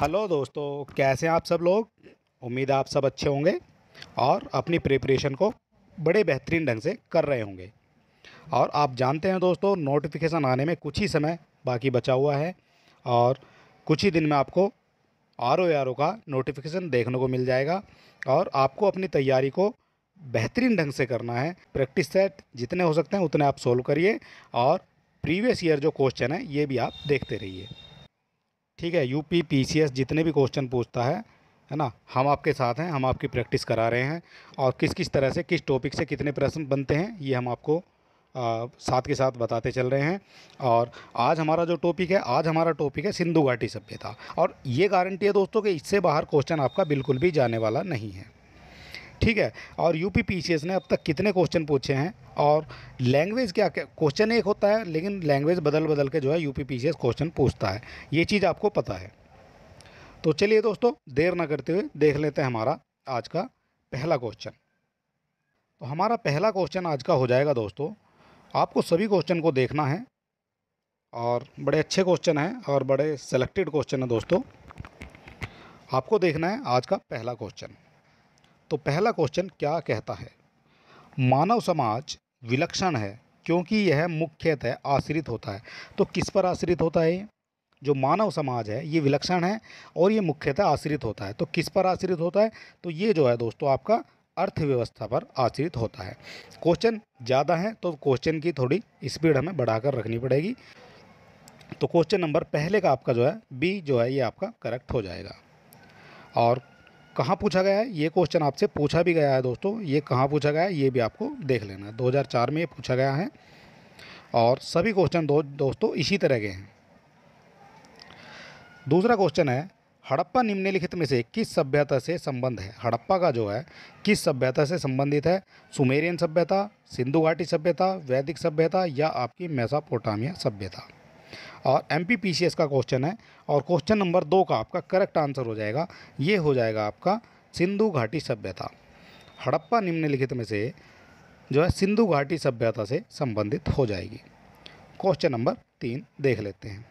hello दोस्तों कैसे हैं आप सब लोग उम्मीद आप सब अच्छे होंगे और अपनी प्रिपरेशन को बड़े बेहतरीन ढंग से कर रहे होंगे और आप जानते हैं दोस्तों नोटिफिकेशन आने में कुछ ही समय बाकी बचा हुआ है और कुछ ही दिन में आपको आर ओ का नोटिफिकेशन देखने को मिल जाएगा और आपको अपनी तैयारी को बेहतरीन ढंग से करना है प्रैक्टिस सेट जितने हो सकते हैं उतने आप सोल्व करिए और प्रीवियस ईयर जो क्वेश्चन है ये भी आप देखते रहिए ठीक है यूपी पीसीएस जितने भी क्वेश्चन पूछता है है ना हम आपके साथ हैं हम आपकी प्रैक्टिस करा रहे हैं और किस किस तरह से किस टॉपिक से कितने प्रश्न बनते हैं ये हम आपको आ, साथ के साथ बताते चल रहे हैं और आज हमारा जो टॉपिक है आज हमारा टॉपिक है सिंधु घाटी सभ्यता और ये गारंटी है दोस्तों कि इससे बाहर क्वेश्चन आपका बिल्कुल भी जाने वाला नहीं है ठीक है और यू पी ने अब तक कितने क्वेश्चन पूछे हैं और लैंग्वेज क्या क्या क्वेश्चन एक होता है लेकिन लैंग्वेज बदल बदल के जो है यू पी क्वेश्चन पूछता है ये चीज़ आपको पता है तो चलिए दोस्तों देर ना करते हुए देख लेते हैं हमारा आज का पहला क्वेश्चन तो हमारा पहला क्वेश्चन आज का हो जाएगा दोस्तों आपको सभी क्वेश्चन को देखना है और बड़े अच्छे क्वेश्चन हैं और बड़े सेलेक्टेड क्वेश्चन हैं दोस्तों आपको देखना है आज का पहला क्वेश्चन तो पहला क्वेश्चन क्या कहता है मानव समाज विलक्षण है क्योंकि यह मुख्यतः आश्रित होता है तो किस पर आश्रित होता है जो मानव समाज है ये विलक्षण है और ये मुख्यतः आश्रित होता है तो किस पर आश्रित होता है तो ये जो है दोस्तों आपका अर्थव्यवस्था पर आश्रित होता है क्वेश्चन ज़्यादा है तो क्वेश्चन की थोड़ी स्पीड हमें बढ़ाकर रखनी पड़ेगी तो क्वेश्चन नंबर पहले का आपका जो है बी जो है ये आपका करेक्ट हो जाएगा और कहाँ पूछा गया है ये क्वेश्चन आपसे पूछा भी गया है दोस्तों ये कहाँ पूछा गया है ये भी आपको देख लेना है 2004 में ये पूछा गया है और सभी क्वेश्चन दो दोस्तों इसी तरह के हैं दूसरा क्वेश्चन है हड़प्पा निम्नलिखित में से किस सभ्यता से संबंध है हड़प्पा का जो है किस सभ्यता से संबंधित है सुमेरियन सभ्यता सिंधु घाटी सभ्यता वैदिक सभ्यता या आपकी मैसापोटामिया सभ्यता और एम पी का क्वेश्चन है और क्वेश्चन नंबर दो का आपका करेक्ट आंसर हो जाएगा ये हो जाएगा आपका सिंधु घाटी सभ्यता हड़प्पा निम्नलिखित में से जो है सिंधु घाटी सभ्यता से संबंधित हो जाएगी क्वेश्चन नंबर तीन देख लेते हैं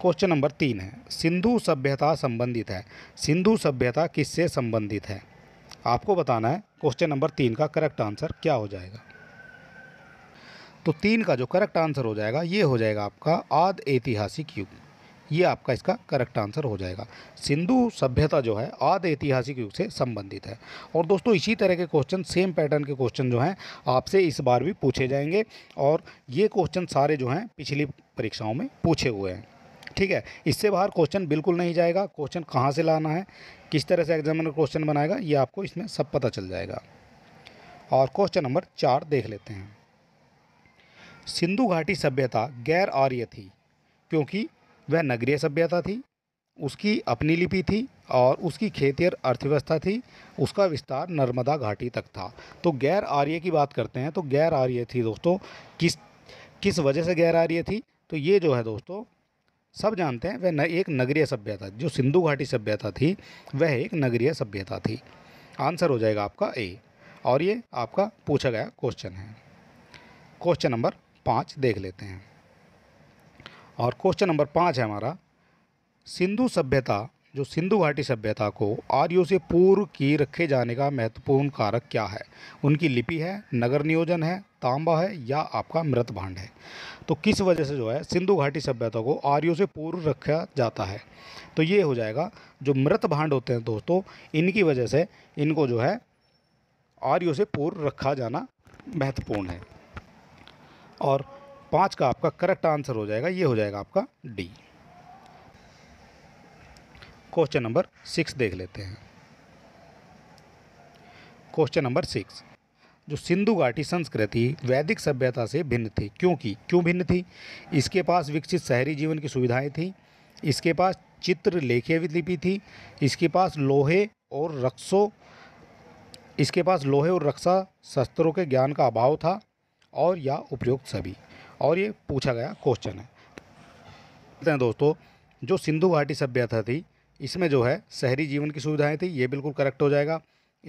क्वेश्चन नंबर तीन है सिंधु सभ्यता संबंधित है सिंधु सभ्यता किससे संबंधित है आपको बताना है क्वेश्चन नंबर तीन का करेक्ट आंसर क्या हो जाएगा तो तीन का जो करेक्ट आंसर हो जाएगा ये हो जाएगा आपका आद ऐतिहासिक युग ये आपका इसका करेक्ट आंसर हो जाएगा सिंधु सभ्यता जो है आद ऐतिहासिक युग से संबंधित है और दोस्तों इसी तरह के क्वेश्चन सेम पैटर्न के क्वेश्चन जो हैं आपसे इस बार भी पूछे जाएंगे और ये क्वेश्चन सारे जो हैं पिछली परीक्षाओं में पूछे हुए हैं ठीक है इससे बाहर क्वेश्चन बिल्कुल नहीं जाएगा क्वेश्चन कहाँ से लाना है किस तरह से एग्जामिनर क्वेश्चन बनाएगा ये आपको इसमें सब पता चल जाएगा और क्वेश्चन नंबर चार देख लेते हैं सिंधु घाटी सभ्यता गैर आर्य थी क्योंकि वह नगरीय सभ्यता थी उसकी अपनी लिपि थी और उसकी खेतियर अर्थव्यवस्था थी उसका विस्तार नर्मदा घाटी तक था तो गैर आर्य की बात करते हैं तो गैर आर्य थी दोस्तों किस किस वजह से गैर आर्य थी तो ये जो है दोस्तों सब जानते हैं वह न, एक नगरीय सभ्यता जो सिंधु घाटी सभ्यता थी वह एक नगरीय सभ्यता थी आंसर हो जाएगा आपका ए और ये आपका पूछा गया क्वेश्चन है क्वेश्चन नंबर पाँच देख लेते हैं और क्वेश्चन नंबर पाँच है हमारा सिंधु सभ्यता जो सिंधु घाटी सभ्यता को आर्यों से पूर्व की रखे जाने का महत्वपूर्ण कारक क्या है उनकी लिपि है नगर नियोजन है तांबा है या आपका मृत भांड है तो किस वजह से जो है सिंधु घाटी सभ्यता को आर्यों से पूर्व रखा जाता है तो ये हो जाएगा जो मृत भांड होते हैं दोस्तों इनकी वजह से इनको जो है आर्यों से पूर्व रखा जाना महत्वपूर्ण है और पाँच का आपका करेक्ट आंसर हो जाएगा ये हो जाएगा आपका डी क्वेश्चन नंबर सिक्स देख लेते हैं क्वेश्चन नंबर सिक्स जो सिंधु घाटी संस्कृति वैदिक सभ्यता से भिन्न थी क्योंकि क्यों भिन्न थी इसके पास विकसित शहरी जीवन की सुविधाएं थी इसके पास चित्र लेखे लिपि थी इसके पास लोहे और रक्सों इसके पास लोहे और रक्षा शस्त्रों के ज्ञान का अभाव था और या उपयुक्त सभी और ये पूछा गया क्वेश्चन है दोस्तों जो सिंधु घाटी सभ्यता थी इसमें जो है शहरी जीवन की सुविधाएं थी ये बिल्कुल करेक्ट हो जाएगा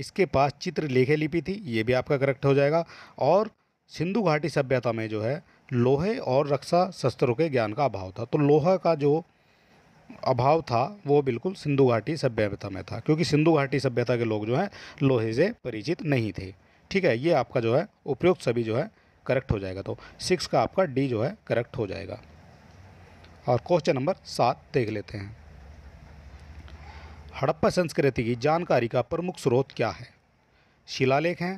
इसके पास चित्र लेखे लिपि थी ये भी आपका करेक्ट हो जाएगा और सिंधु घाटी सभ्यता में जो है लोहे और रक्षा शस्त्रों के ज्ञान का अभाव था तो लोहा का जो अभाव था वो बिल्कुल सिंधु घाटी सभ्यता में था क्योंकि सिंधु घाटी सभ्यता के लोग जो हैं लोहे से परिचित नहीं थे ठीक है ये आपका जो है उपयुक्त सभी जो है करेक्ट हो जाएगा तो सिक्स का आपका डी जो है करेक्ट हो जाएगा और क्वेश्चन नंबर सात देख लेते हैं हड़प्पा संस्कृति की जानकारी का प्रमुख स्रोत क्या है शिलालेख हैं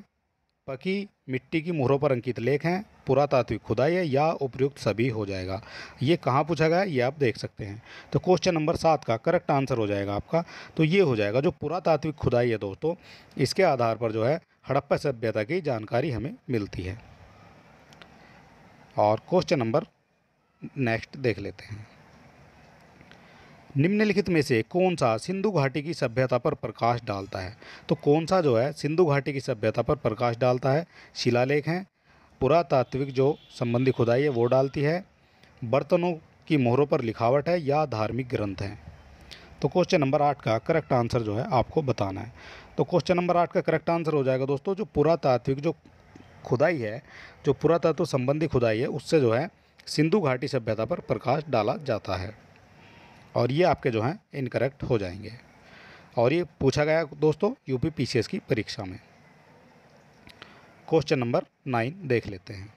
पकी मिट्टी की मुहरों पर अंकित लेख हैं पुरातात्विक खुदाई है या उपयुक्त सभी हो जाएगा ये कहाँ पूछा गया ये आप देख सकते हैं तो क्वेश्चन नंबर सात का करेक्ट आंसर हो जाएगा आपका तो ये हो जाएगा जो पुरातात्विक खुदाई है दोस्तों इसके आधार पर जो है हड़प्पा सभ्यता की जानकारी हमें मिलती है और क्वेश्चन नंबर नेक्स्ट देख लेते हैं निम्नलिखित में से कौन सा सिंधु घाटी की सभ्यता पर प्रकाश डालता है तो कौन सा जो है सिंधु घाटी की सभ्यता पर प्रकाश डालता है शिलालेख हैं पुरातात्विक जो संबंधी खुदाई है वो डालती है बर्तनों की मोहरों पर लिखावट है या धार्मिक ग्रंथ हैं तो क्वेश्चन नंबर आठ का करेक्ट आंसर जो है आपको बताना है तो क्वेश्चन नंबर आठ का करेक्ट आंसर हो जाएगा दोस्तों जो पुरातात्विक जो खुदाई है जो पुरातत्व संबंधी खुदाई है उससे जो है सिंधु घाटी सभ्यता पर प्रकाश डाला जाता है और ये आपके जो हैं इनकरेक्ट हो जाएंगे और ये पूछा गया दोस्तों यूपी पीसीएस की परीक्षा में क्वेश्चन नंबर नाइन देख लेते हैं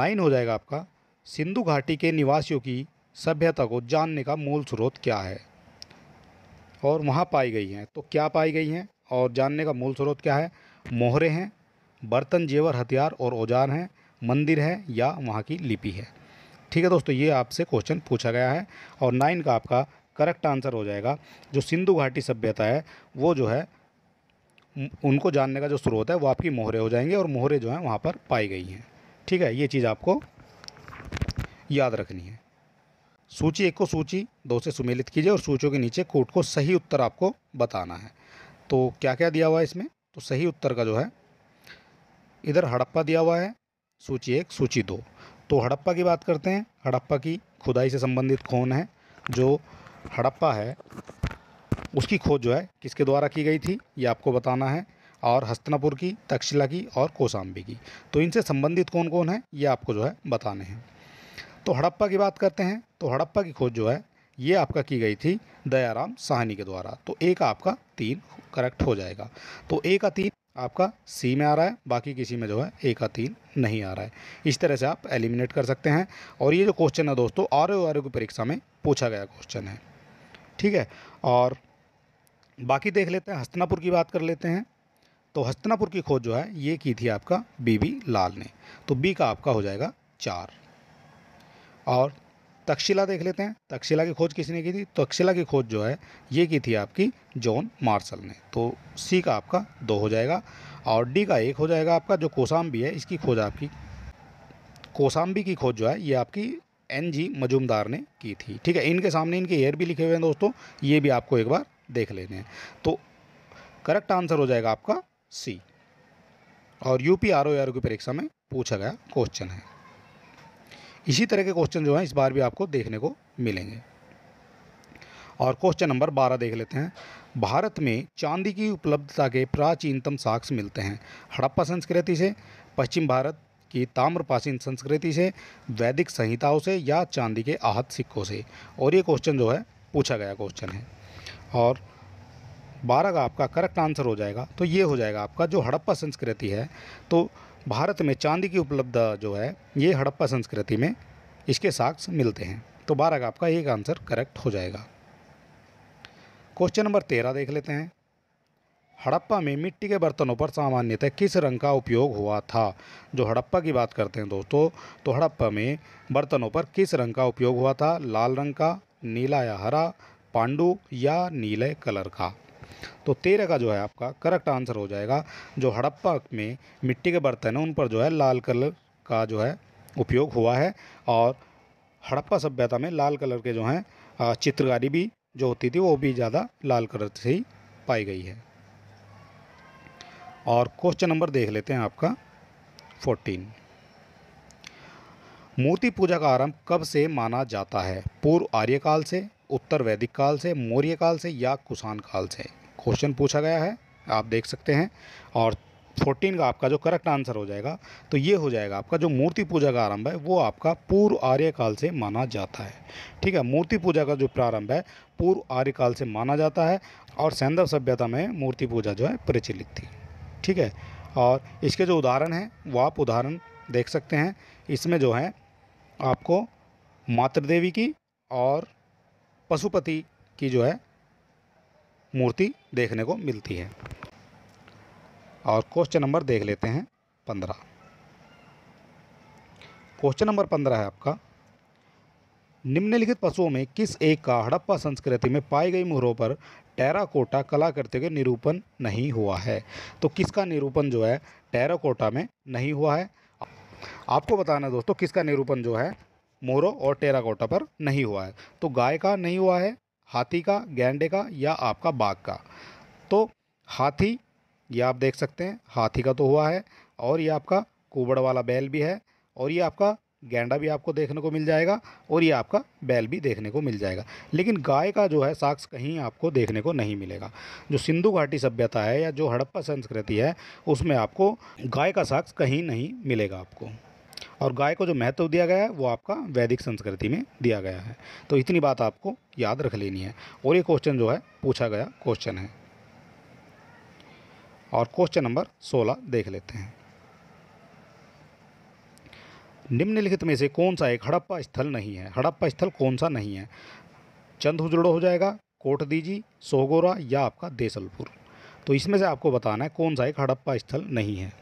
नाइन हो जाएगा आपका सिंधु घाटी के निवासियों की सभ्यता को जानने का मूल स्रोत क्या है और वहाँ पाई गई हैं तो क्या पाई गई हैं और जानने का मूल स्रोत क्या है मोहरे हैं बर्तन जेवर हथियार और औजार हैं मंदिर है या वहाँ की लिपि है ठीक है दोस्तों ये आपसे क्वेश्चन पूछा गया है और नाइन का आपका करेक्ट आंसर हो जाएगा जो सिंधु घाटी सभ्यता है वो जो है उनको जानने का जो स्रोत है वो आपकी मोहरे हो जाएंगे और मोहरे जो हैं वहाँ पर पाई गई हैं ठीक है ये चीज़ आपको याद रखनी है सूची एक को सूची दो से सुमेलित कीजिए और सूचियों के नीचे कोट को सही उत्तर आपको बताना है तो क्या क्या दिया हुआ है इसमें तो सही उत्तर का जो है इधर हड़प्पा दिया हुआ है सूची एक सूची दो तो हड़प्पा की बात करते हैं हड़प्पा की खुदाई से संबंधित कौन है जो हड़प्पा है उसकी खोज जो है किसके द्वारा की गई थी ये आपको बताना है और हस्तनापुर की तक्षशिला की और कोसाम्बी की तो इनसे संबंधित कौन कौन है ये आपको जो है बताने हैं तो हड़प्पा की बात करते हैं तो हड़प्पा की खोज जो है ये आपका की गई थी दयाराम साहनी के द्वारा तो ए का आपका तीन करेक्ट हो जाएगा तो ए का तीन आपका सी में आ रहा है बाकी किसी में जो है ए का तीन नहीं आ रहा है इस तरह से आप एलिमिनेट कर सकते हैं और ये जो क्वेश्चन है दोस्तों आर ओ आर की परीक्षा में पूछा गया क्वेश्चन है ठीक है और बाकी देख लेते हैं हस्तनापुर की बात कर लेते हैं तो हस्तनापुर की खोज जो है ये की थी आपका बी लाल ने तो बी का आपका हो जाएगा चार और तक्षशिला देख लेते हैं तक्षशिला की खोज किसने की थी तक्षशिला की खोज जो है ये की थी आपकी जॉन मार्शल ने तो सी का आपका दो हो जाएगा और डी का एक हो जाएगा आपका जो कोसाम्बी है इसकी खोज आपकी कोसाम्बी की खोज जो है ये आपकी एन जी मजूमदार ने की थी ठीक है इनके सामने इनके एयर भी लिखे हुए हैं दोस्तों ये भी आपको एक बार देख लेने हैं तो करेक्ट आंसर हो जाएगा आपका सी और U P R O R की परीक्षा में पूछा गया क्वेश्चन है इसी तरह के क्वेश्चन जो हैं इस बार भी आपको देखने को मिलेंगे और क्वेश्चन नंबर बारह देख लेते हैं भारत में चांदी की उपलब्धता के प्राचीनतम साक्ष्य मिलते हैं हड़प्पा संस्कृति से पश्चिम भारत की ताम्रपाचीन संस्कृति से वैदिक संहिताओं से या चांदी के आहत सिक्कों से और ये क्वेश्चन जो है पूछा गया क्वेश्चन है और बारह का आपका करेक्ट आंसर हो जाएगा तो ये हो जाएगा आपका जो हड़प्पा संस्कृति है तो भारत में चांदी की उपलब्धता जो है ये हड़प्पा संस्कृति में इसके साक्ष मिलते हैं तो बारह का आपका एक आंसर करेक्ट हो जाएगा क्वेश्चन नंबर तेरह देख लेते हैं हड़प्पा में मिट्टी के बर्तनों पर सामान्यतः किस रंग का उपयोग हुआ था जो हड़प्पा की बात करते हैं दोस्तों तो हड़प्पा में बर्तनों पर किस रंग का उपयोग हुआ था लाल रंग का नीला या हरा पांडु या नीले कलर का तो तेरह का जो है आपका करेक्ट आंसर हो जाएगा जो हड़प्पा में मिट्टी के बर्तन हैं उन पर जो है लाल कलर का जो है उपयोग हुआ है और हड़प्पा सभ्यता में लाल कलर के जो हैं चित्रकारी भी जो होती थी वो भी ज़्यादा लाल कलर से ही पाई गई है और क्वेश्चन नंबर देख लेते हैं आपका फोर्टीन मूर्ति पूजा का आरंभ कब से माना जाता है पूर्व आर्यकाल से उत्तर वैदिक काल से मौर्य काल से या कुषाण काल से क्वेश्चन पूछा गया है आप देख सकते हैं और फोर्टीन का आपका जो करेक्ट आंसर हो जाएगा तो ये हो जाएगा आपका जो मूर्ति पूजा का आरंभ है वो आपका पूर्व आर्य काल से माना जाता है ठीक है मूर्ति पूजा का जो प्रारंभ है पूर्व आर्य काल से माना जाता है और सैंधव सभ्यता में मूर्ति पूजा जो है प्रचलित थी ठीक है और इसके जो उदाहरण हैं वो आप उदाहरण देख सकते हैं इसमें जो है आपको मातृदेवी की और पशुपति की जो है मूर्ति देखने को मिलती है और क्वेश्चन नंबर देख लेते हैं पंद्रह क्वेश्चन नंबर पंद्रह है आपका निम्नलिखित पशुओं में किस एक का हड़प्पा संस्कृति में पाई गई मुहरों पर टेराकोटा कलाकृति के निरूपण नहीं हुआ है तो किसका निरूपण जो है टेराकोटा में नहीं हुआ है आपको बताना दोस्तों किसका निरूपण जो है मोरो और टेराकोटा पर नहीं हुआ है तो गाय का नहीं हुआ है हाथी का गैंडे का या आपका बाघ का तो हाथी ये आप देख सकते हैं हाथी का तो हुआ है और ये आपका कुबड़ वाला बैल भी है और ये आपका गेंडा भी आपको देखने को मिल जाएगा और ये आपका बैल भी देखने को मिल जाएगा लेकिन गाय का जो है साक्ष कहीं आपको देखने को नहीं मिलेगा जो सिंधु घाटी सभ्यता है या जो हड़प्पा संस्कृति है उसमें आपको गाय का साक्ष कहीं नहीं मिलेगा आपको और गाय को जो महत्व दिया गया है वो आपका वैदिक संस्कृति में दिया गया है तो इतनी बात आपको याद रख लेनी है और ये क्वेश्चन जो है पूछा गया क्वेश्चन है और क्वेश्चन नंबर सोलह देख लेते हैं निम्नलिखित में से कौन सा एक हड़प्पा स्थल नहीं है हड़प्पा स्थल कौन सा नहीं है चंद हुजड़ो हो जाएगा कोट दीजी सोगोरा या आपका देसलपुर तो इसमें से आपको बताना है कौन सा एक हड़प्पा स्थल नहीं है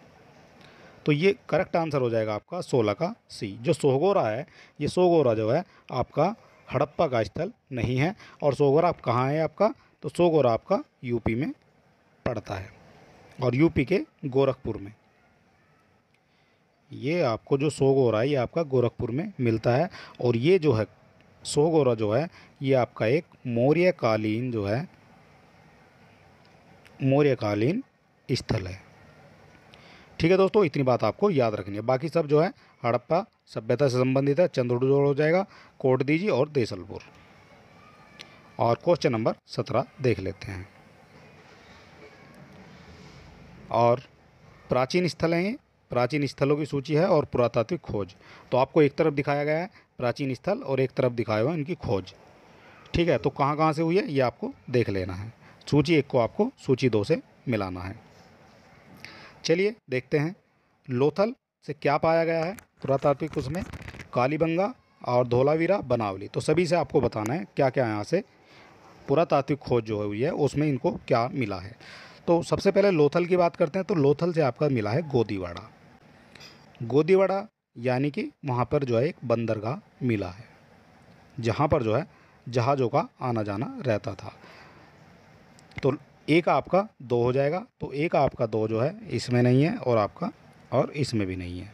तो ये करेक्ट आंसर हो जाएगा आपका सोलह का सी जो सोहगोरा है ये सोगोरा जो है आपका हड़प्पा का स्थल नहीं है और सोगोरा आप कहाँ है आपका तो सोगोरा आपका यूपी में पड़ता है और यूपी के गोरखपुर में ये आपको जो सोगोरा है ये आपका गोरखपुर में मिलता है और ये जो है सोगोरा जो है ये आपका एक मौर्यकालीन जो है मौर्यकालीन स्थल है ठीक है दोस्तों इतनी बात आपको याद रखनी है बाकी सब जो है हड़प्पा सभ्यता से संबंधित है चंद्रजोड़ हो जाएगा कोट दीजिए और देसलपुर और क्वेश्चन नंबर सत्रह देख लेते हैं और प्राचीन स्थल हैं प्राचीन स्थलों की सूची है और पुरातात्विक खोज तो आपको एक तरफ दिखाया गया है प्राचीन स्थल और एक तरफ दिखाया हुआ है इनकी खोज ठीक है तो कहाँ कहाँ से हुई है ये आपको देख लेना है सूची एक को आपको सूची दो से मिलाना है चलिए देखते हैं लोथल से क्या पाया गया है पुरातात्विक उसमें कालीबंगा और धोलावीरा बनावली तो सभी से आपको बताना है क्या क्या यहाँ से पुरातात्विक खोज जो हुई है उसमें इनको क्या मिला है तो सबसे पहले लोथल की बात करते हैं तो लोथल से आपका मिला है गोदीवाड़ा गोदीवाड़ा यानी कि वहाँ पर जो है एक बंदरगाह मिला है जहाँ पर जो है जहाज़ों का आना जाना रहता था तो एक आपका दो हो जाएगा तो एक आपका दो जो है इसमें नहीं है और आपका और इसमें भी नहीं है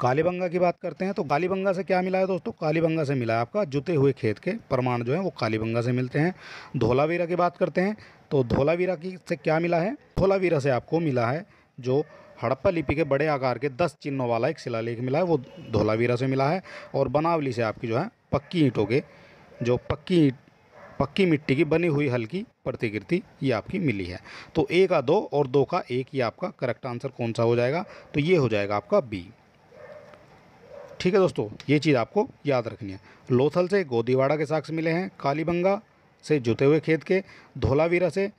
कालीबंगा की बात करते हैं तो कालीबंगा से क्या मिला है दोस्तों कालीबंगा से मिला है आपका जुते हुए खेत के प्रमाण जो है वो कालीबंगा से मिलते हैं धोलावीरा की बात करते हैं तो धोलावीरा की से क्या मिला है धोलावीरा से आपको मिला है जो हड़प्पा लिपि के बड़े आकार के दस चिन्हों वाला एक शिलालेख मिला है वो धोलावीरा से मिला है और बनावली से आपकी जो है पक्की ईंटों के जो पक्की ईट पक्की मिट्टी की बनी हुई हल्की प्रतिकृति ये आपकी मिली है तो ए का दो और दो का एक ये आपका करेक्ट आंसर कौन सा हो जाएगा तो ये हो जाएगा आपका बी ठीक है दोस्तों ये चीज़ आपको याद रखनी है लोथल से गोदीवाड़ा के साक्ष मिले हैं कालीबंगा से जुते हुए खेत के धोलावीरा से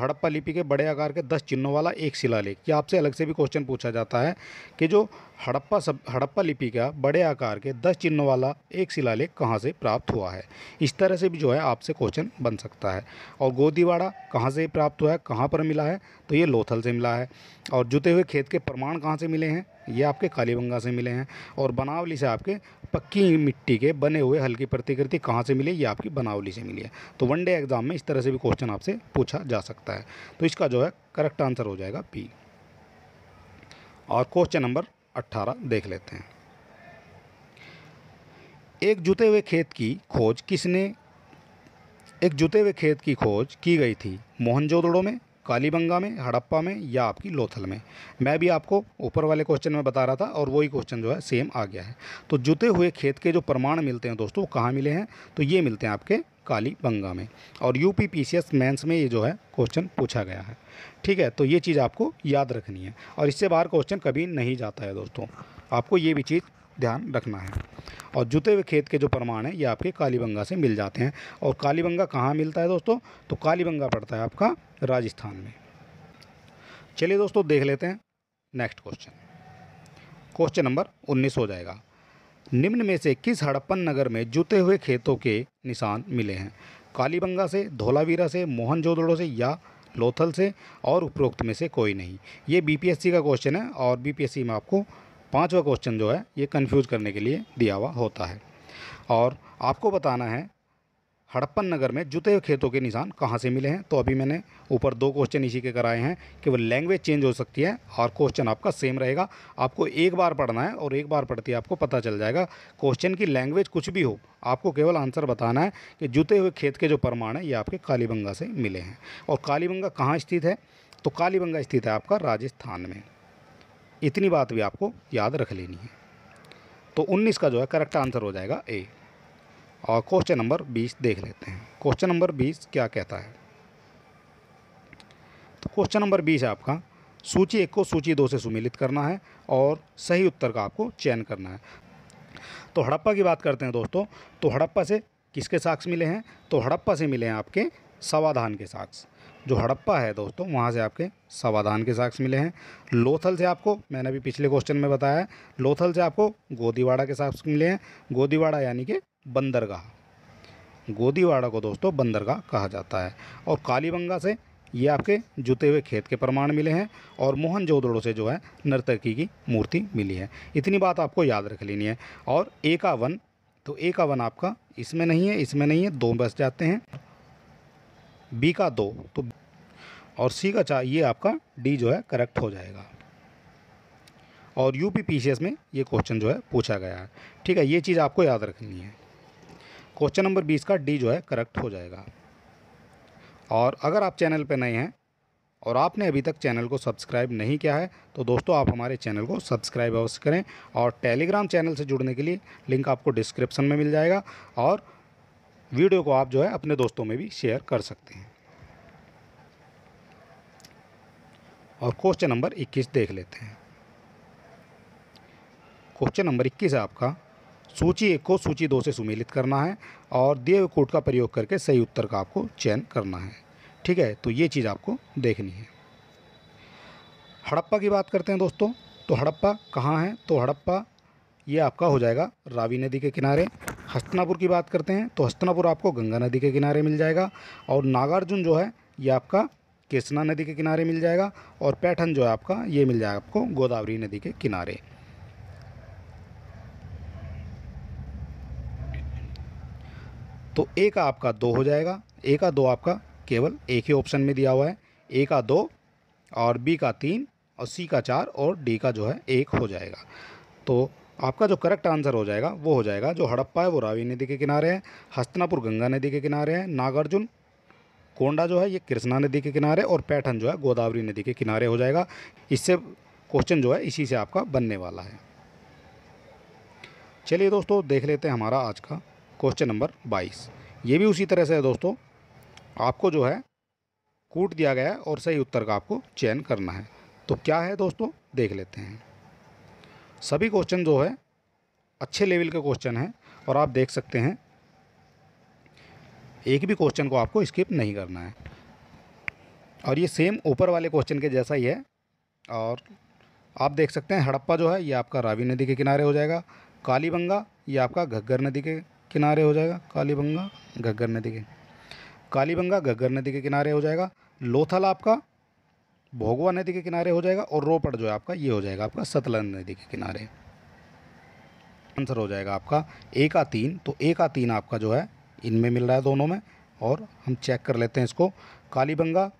हड़प्पा लिपि के बड़े आकार के दस चिन्हों वाला एक शिलालेख ये आपसे अलग से भी क्वेश्चन पूछा जाता है कि जो हड़प्पा सब हड़प्पा लिपि का बड़े आकार के दस चिन्हों वाला एक शिलालेख कहाँ से प्राप्त हुआ है इस तरह से भी जो है आपसे क्वेश्चन बन सकता है और गोदीवाड़ा कहाँ से प्राप्त हुआ है कहाँ पर मिला है तो ये लोथल से मिला है और जुते हुए खेत के प्रमाण कहाँ से मिले हैं ये आपके कालीबंगा से मिले हैं और बनावली से आपके पक्की मिट्टी के बने हुए हल्की प्रतिकृति कहाँ से मिली ये आपकी बनावली से मिली है तो वन डे एग्ज़ाम में इस तरह से भी क्वेश्चन आपसे पूछा जा सकता है तो इसका जो है करेक्ट आंसर हो जाएगा पी और क्वेश्चन नंबर 18 देख लेते हैं एक जुते हुए खेत की खोज किसने एक जुते हुए खेत की खोज की गई थी मोहनजोदड़ो में कालीबंगा में हड़प्पा में या आपकी लोथल में मैं भी आपको ऊपर वाले क्वेश्चन में बता रहा था और वही क्वेश्चन जो है सेम आ गया है तो जुते हुए खेत के जो प्रमाण मिलते हैं दोस्तों वो कहाँ मिले हैं तो ये मिलते हैं आपके कालीबंगा में और यूपी पीसीएस मेंस में ये जो है क्वेश्चन पूछा गया है ठीक है तो ये चीज़ आपको याद रखनी है और इससे बाहर क्वेश्चन कभी नहीं जाता है दोस्तों आपको ये भी चीज़ ध्यान रखना है और जुते हुए खेत के जो प्रमाण हैं ये आपके कालीबंगा से मिल जाते हैं और कालीबंगा कहाँ मिलता है दोस्तों तो कालीबंगा पड़ता है आपका राजस्थान में चलिए दोस्तों देख लेते हैं नेक्स्ट क्वेश्चन क्वेश्चन नंबर उन्नीस हो जाएगा निम्न में से किस हड़प्पन नगर में जुते हुए खेतों के निशान मिले हैं कालीबंगा से धोलावीरा से मोहनजोदड़ो से या लोथल से और उपरोक्त में से कोई नहीं ये बीपीएससी का क्वेश्चन है और बीपीएससी में आपको पाँचवा क्वेश्चन जो है ये कन्फ्यूज़ करने के लिए दिया हुआ होता है और आपको बताना है हड़प्पन नगर में जुते हुए खेतों के निशान कहाँ से मिले हैं तो अभी मैंने ऊपर दो क्वेश्चन इसी के कराए हैं कि वो लैंग्वेज चेंज हो सकती है और क्वेश्चन आपका सेम रहेगा आपको एक बार पढ़ना है और एक बार है आपको पता चल जाएगा क्वेश्चन की लैंग्वेज कुछ भी हो आपको केवल आंसर बताना है कि जुते हुए खेत के जो प्रमाण हैं ये आपके कालीबंगा से मिले हैं और कालीबंगा कहाँ स्थित है तो कालीबंगा स्थित है आपका राजस्थान में इतनी बात भी आपको याद रख लेनी है तो उन्नीस का जो है करेक्ट आंसर हो जाएगा ए और क्वेश्चन नंबर बीस देख लेते हैं क्वेश्चन नंबर बीस क्या कहता है तो क्वेश्चन नंबर बीस आपका सूची एक को सूची दो से सुमिलित करना है और सही उत्तर का आपको चयन करना है तो हड़प्पा की बात करते हैं दोस्तों तो हड़प्पा से किसके साक्ष मिले हैं तो हड़प्पा से मिले हैं आपके सवाधान के साक्ष जो हड़प्पा है दोस्तों वहाँ से आपके सवाधान के साक्ष मिले हैं लोथल से आपको मैंने अभी पिछले क्वेश्चन में बताया है लोथल से आपको गोदीवाड़ा के साक्ष मिले हैं गोदीवाड़ा यानी कि बंदरगाह गोदीवाड़ा को दोस्तों बंदरगाह कहा जाता है और कालीबंगा से ये आपके जुते हुए खेत के प्रमाण मिले हैं और मोहन जोदड़ों से जो है नर्तकी की मूर्ति मिली है इतनी बात आपको याद रख लेनी है और ए का वन तो ए का वन आपका इसमें नहीं है इसमें नहीं है दो बस जाते हैं बी का दो तो और सी का चार ये आपका डी जो है करेक्ट हो जाएगा और U P P C S में ये क्वेश्चन जो है पूछा गया है ठीक है ये चीज़ आपको याद रखनी है क्वेश्चन नंबर बीस का डी जो है करेक्ट हो जाएगा और अगर आप चैनल पर नए हैं और आपने अभी तक चैनल को सब्सक्राइब नहीं किया है तो दोस्तों आप हमारे चैनल को सब्सक्राइब अवश्य करें और टेलीग्राम चैनल से जुड़ने के लिए लिंक आपको डिस्क्रिप्शन में मिल जाएगा और वीडियो को आप जो है अपने दोस्तों में भी शेयर कर सकते हैं और क्वेश्चन नंबर 21 देख लेते हैं क्वेश्चन नंबर 21 है आपका सूची एक को सूची दो से सुमेलित करना है और दिए हुए कोड का प्रयोग करके सही उत्तर का आपको चयन करना है ठीक है तो ये चीज़ आपको देखनी है हड़प्पा की बात करते हैं दोस्तों तो हड़प्पा कहाँ है तो हड़प्पा ये आपका हो जाएगा रावी नदी के किनारे हस्तनापुर की बात करते हैं तो हस्तनापुर आपको गंगा नदी के किनारे मिल जाएगा और नागार्जुन जो है ये आपका केसना नदी के किनारे मिल जाएगा और पैठन जो है आपका ये मिल जाएगा आपको गोदावरी नदी के किनारे तो ए का आपका दो हो जाएगा ए का दो आपका केवल एक ही ऑप्शन में दिया हुआ है ए का दो और बी का तीन और सी का चार और डी का जो है एक हो जाएगा तो आपका जो करेक्ट आंसर हो जाएगा वो हो जाएगा जो हड़प्पा है वो रावी नदी के किनारे है हस्तनापुर गंगा नदी के किनारे है नागार्जुन कोंडा जो है ये कृष्णा नदी के किनारे और पैठन जो है गोदावरी नदी के किनारे हो जाएगा इससे क्वेश्चन जो है इसी से आपका बनने वाला है चलिए दोस्तों देख लेते हैं हमारा आज का क्वेश्चन नंबर बाईस ये भी उसी तरह से है दोस्तों आपको जो है कूट दिया गया है और सही उत्तर का आपको चयन करना है तो क्या है दोस्तों देख लेते हैं सभी क्वेश्चन जो है अच्छे लेवल के क्वेश्चन हैं और आप देख सकते हैं एक भी क्वेश्चन को आपको स्किप नहीं करना है और ये सेम ऊपर वाले क्वेश्चन के जैसा ही है और आप देख सकते हैं हड़प्पा जो है ये आपका रावी नदी के किनारे हो जाएगा कालीबंगा ये आपका घग्गर नदी के किनारे हो जाएगा कालीबंगा घग्गर नदी के कालीबंगा घग्गर नदी के किनारे हो जाएगा लोथल आपका भोगवा नदी के किनारे हो जाएगा और रोपड़ जो है आपका ये हो जाएगा आपका सतलज नदी के किनारे आंसर हो जाएगा आपका एक आ तीन तो एक आ तीन आपका जो है इनमें मिल रहा है दोनों में और हम चेक कर लेते हैं इसको कालीबंगा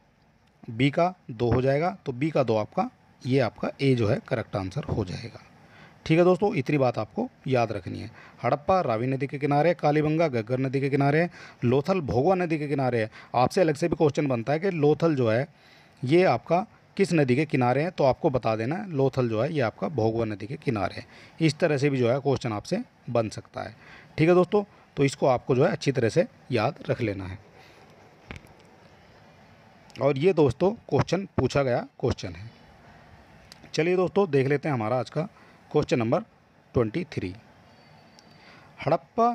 बी का दो हो जाएगा तो बी का दो आपका ये आपका ए जो है करेक्ट आंसर हो जाएगा ठीक है दोस्तों इतनी बात आपको याद रखनी है हड़प्पा रावी नदी के किनारे कालीबंगा गग्गर नदी के किनारे लोथल भोगवा नदी के किनारे है आपसे अलग से भी क्वेश्चन बनता है कि लोथल जो है ये आपका किस नदी के किनारे हैं तो आपको बता देना लोथल जो है ये आपका भोगवा नदी के किनारे है इस तरह से भी जो है क्वेश्चन आपसे बन सकता है ठीक है दोस्तों तो इसको आपको जो है अच्छी तरह से याद रख लेना है और ये दोस्तों क्वेश्चन पूछा गया क्वेश्चन है चलिए दोस्तों देख लेते हैं हमारा आज का question number twenty three Harappa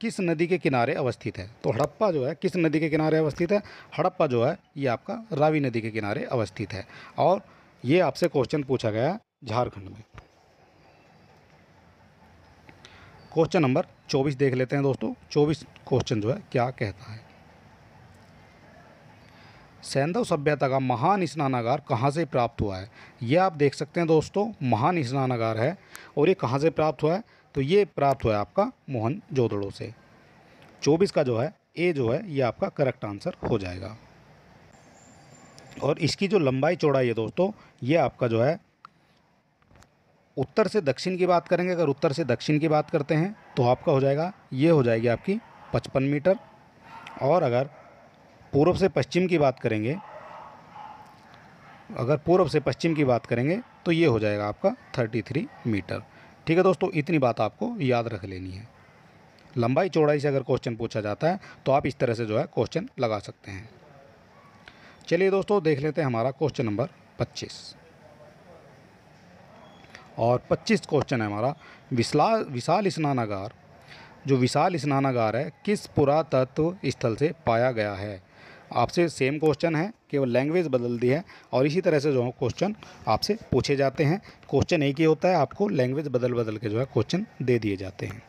किस नदी के किनारे अवस्थित है तो हड़प्पा जो है किस नदी के किनारे अवस्थित है हड़प्पा जो है ये आपका रावी नदी के किनारे अवस्थित है और ये आपसे क्वेश्चन पूछा गया झारखंड में क्वेश्चन नंबर चौबीस देख लेते हैं दोस्तों चौबीस क्वेश्चन जो है क्या कहता है सैंधव सभ्यता का महान स्नानागार कहाँ से प्राप्त हुआ है ये आप देख सकते हैं दोस्तों महान स्नानागार है और ये कहाँ से प्राप्त हुआ है तो ये प्राप्त हुआ है आपका मोहन जोदड़ो से चौबीस का जो है ए जो है ये आपका करेक्ट आंसर हो जाएगा और इसकी जो लंबाई चौड़ाई है दोस्तों ये आपका जो है उत्तर से दक्षिण की बात करेंगे अगर उत्तर से दक्षिण की बात करते हैं तो आपका हो जाएगा ये हो जाएगी आपकी पचपन मीटर और अगर पूर्व से पश्चिम की बात करेंगे अगर पूर्व से पश्चिम की बात करेंगे तो ये हो जाएगा आपका थर्टी थ्री मीटर ठीक है दोस्तों इतनी बात आपको याद रख लेनी है लंबाई चौड़ाई से अगर क्वेश्चन पूछा जाता है तो आप इस तरह से जो है क्वेश्चन लगा सकते हैं चलिए दोस्तों देख लेते हैं हमारा क्वेश्चन नंबर पच्चीस और 25 क्वेश्चन है हमारा विशाल विशाल स्नानागार जो विशाल स्नानागार है किस पुरातत्व स्थल से पाया गया है आपसे सेम क्वेश्चन है केवल लैंग्वेज बदल दी है और इसी तरह से जो है क्वेश्चन आपसे पूछे जाते हैं क्वेश्चन एक ही होता है आपको लैंग्वेज बदल बदल के जो है क्वेश्चन दे दिए जाते हैं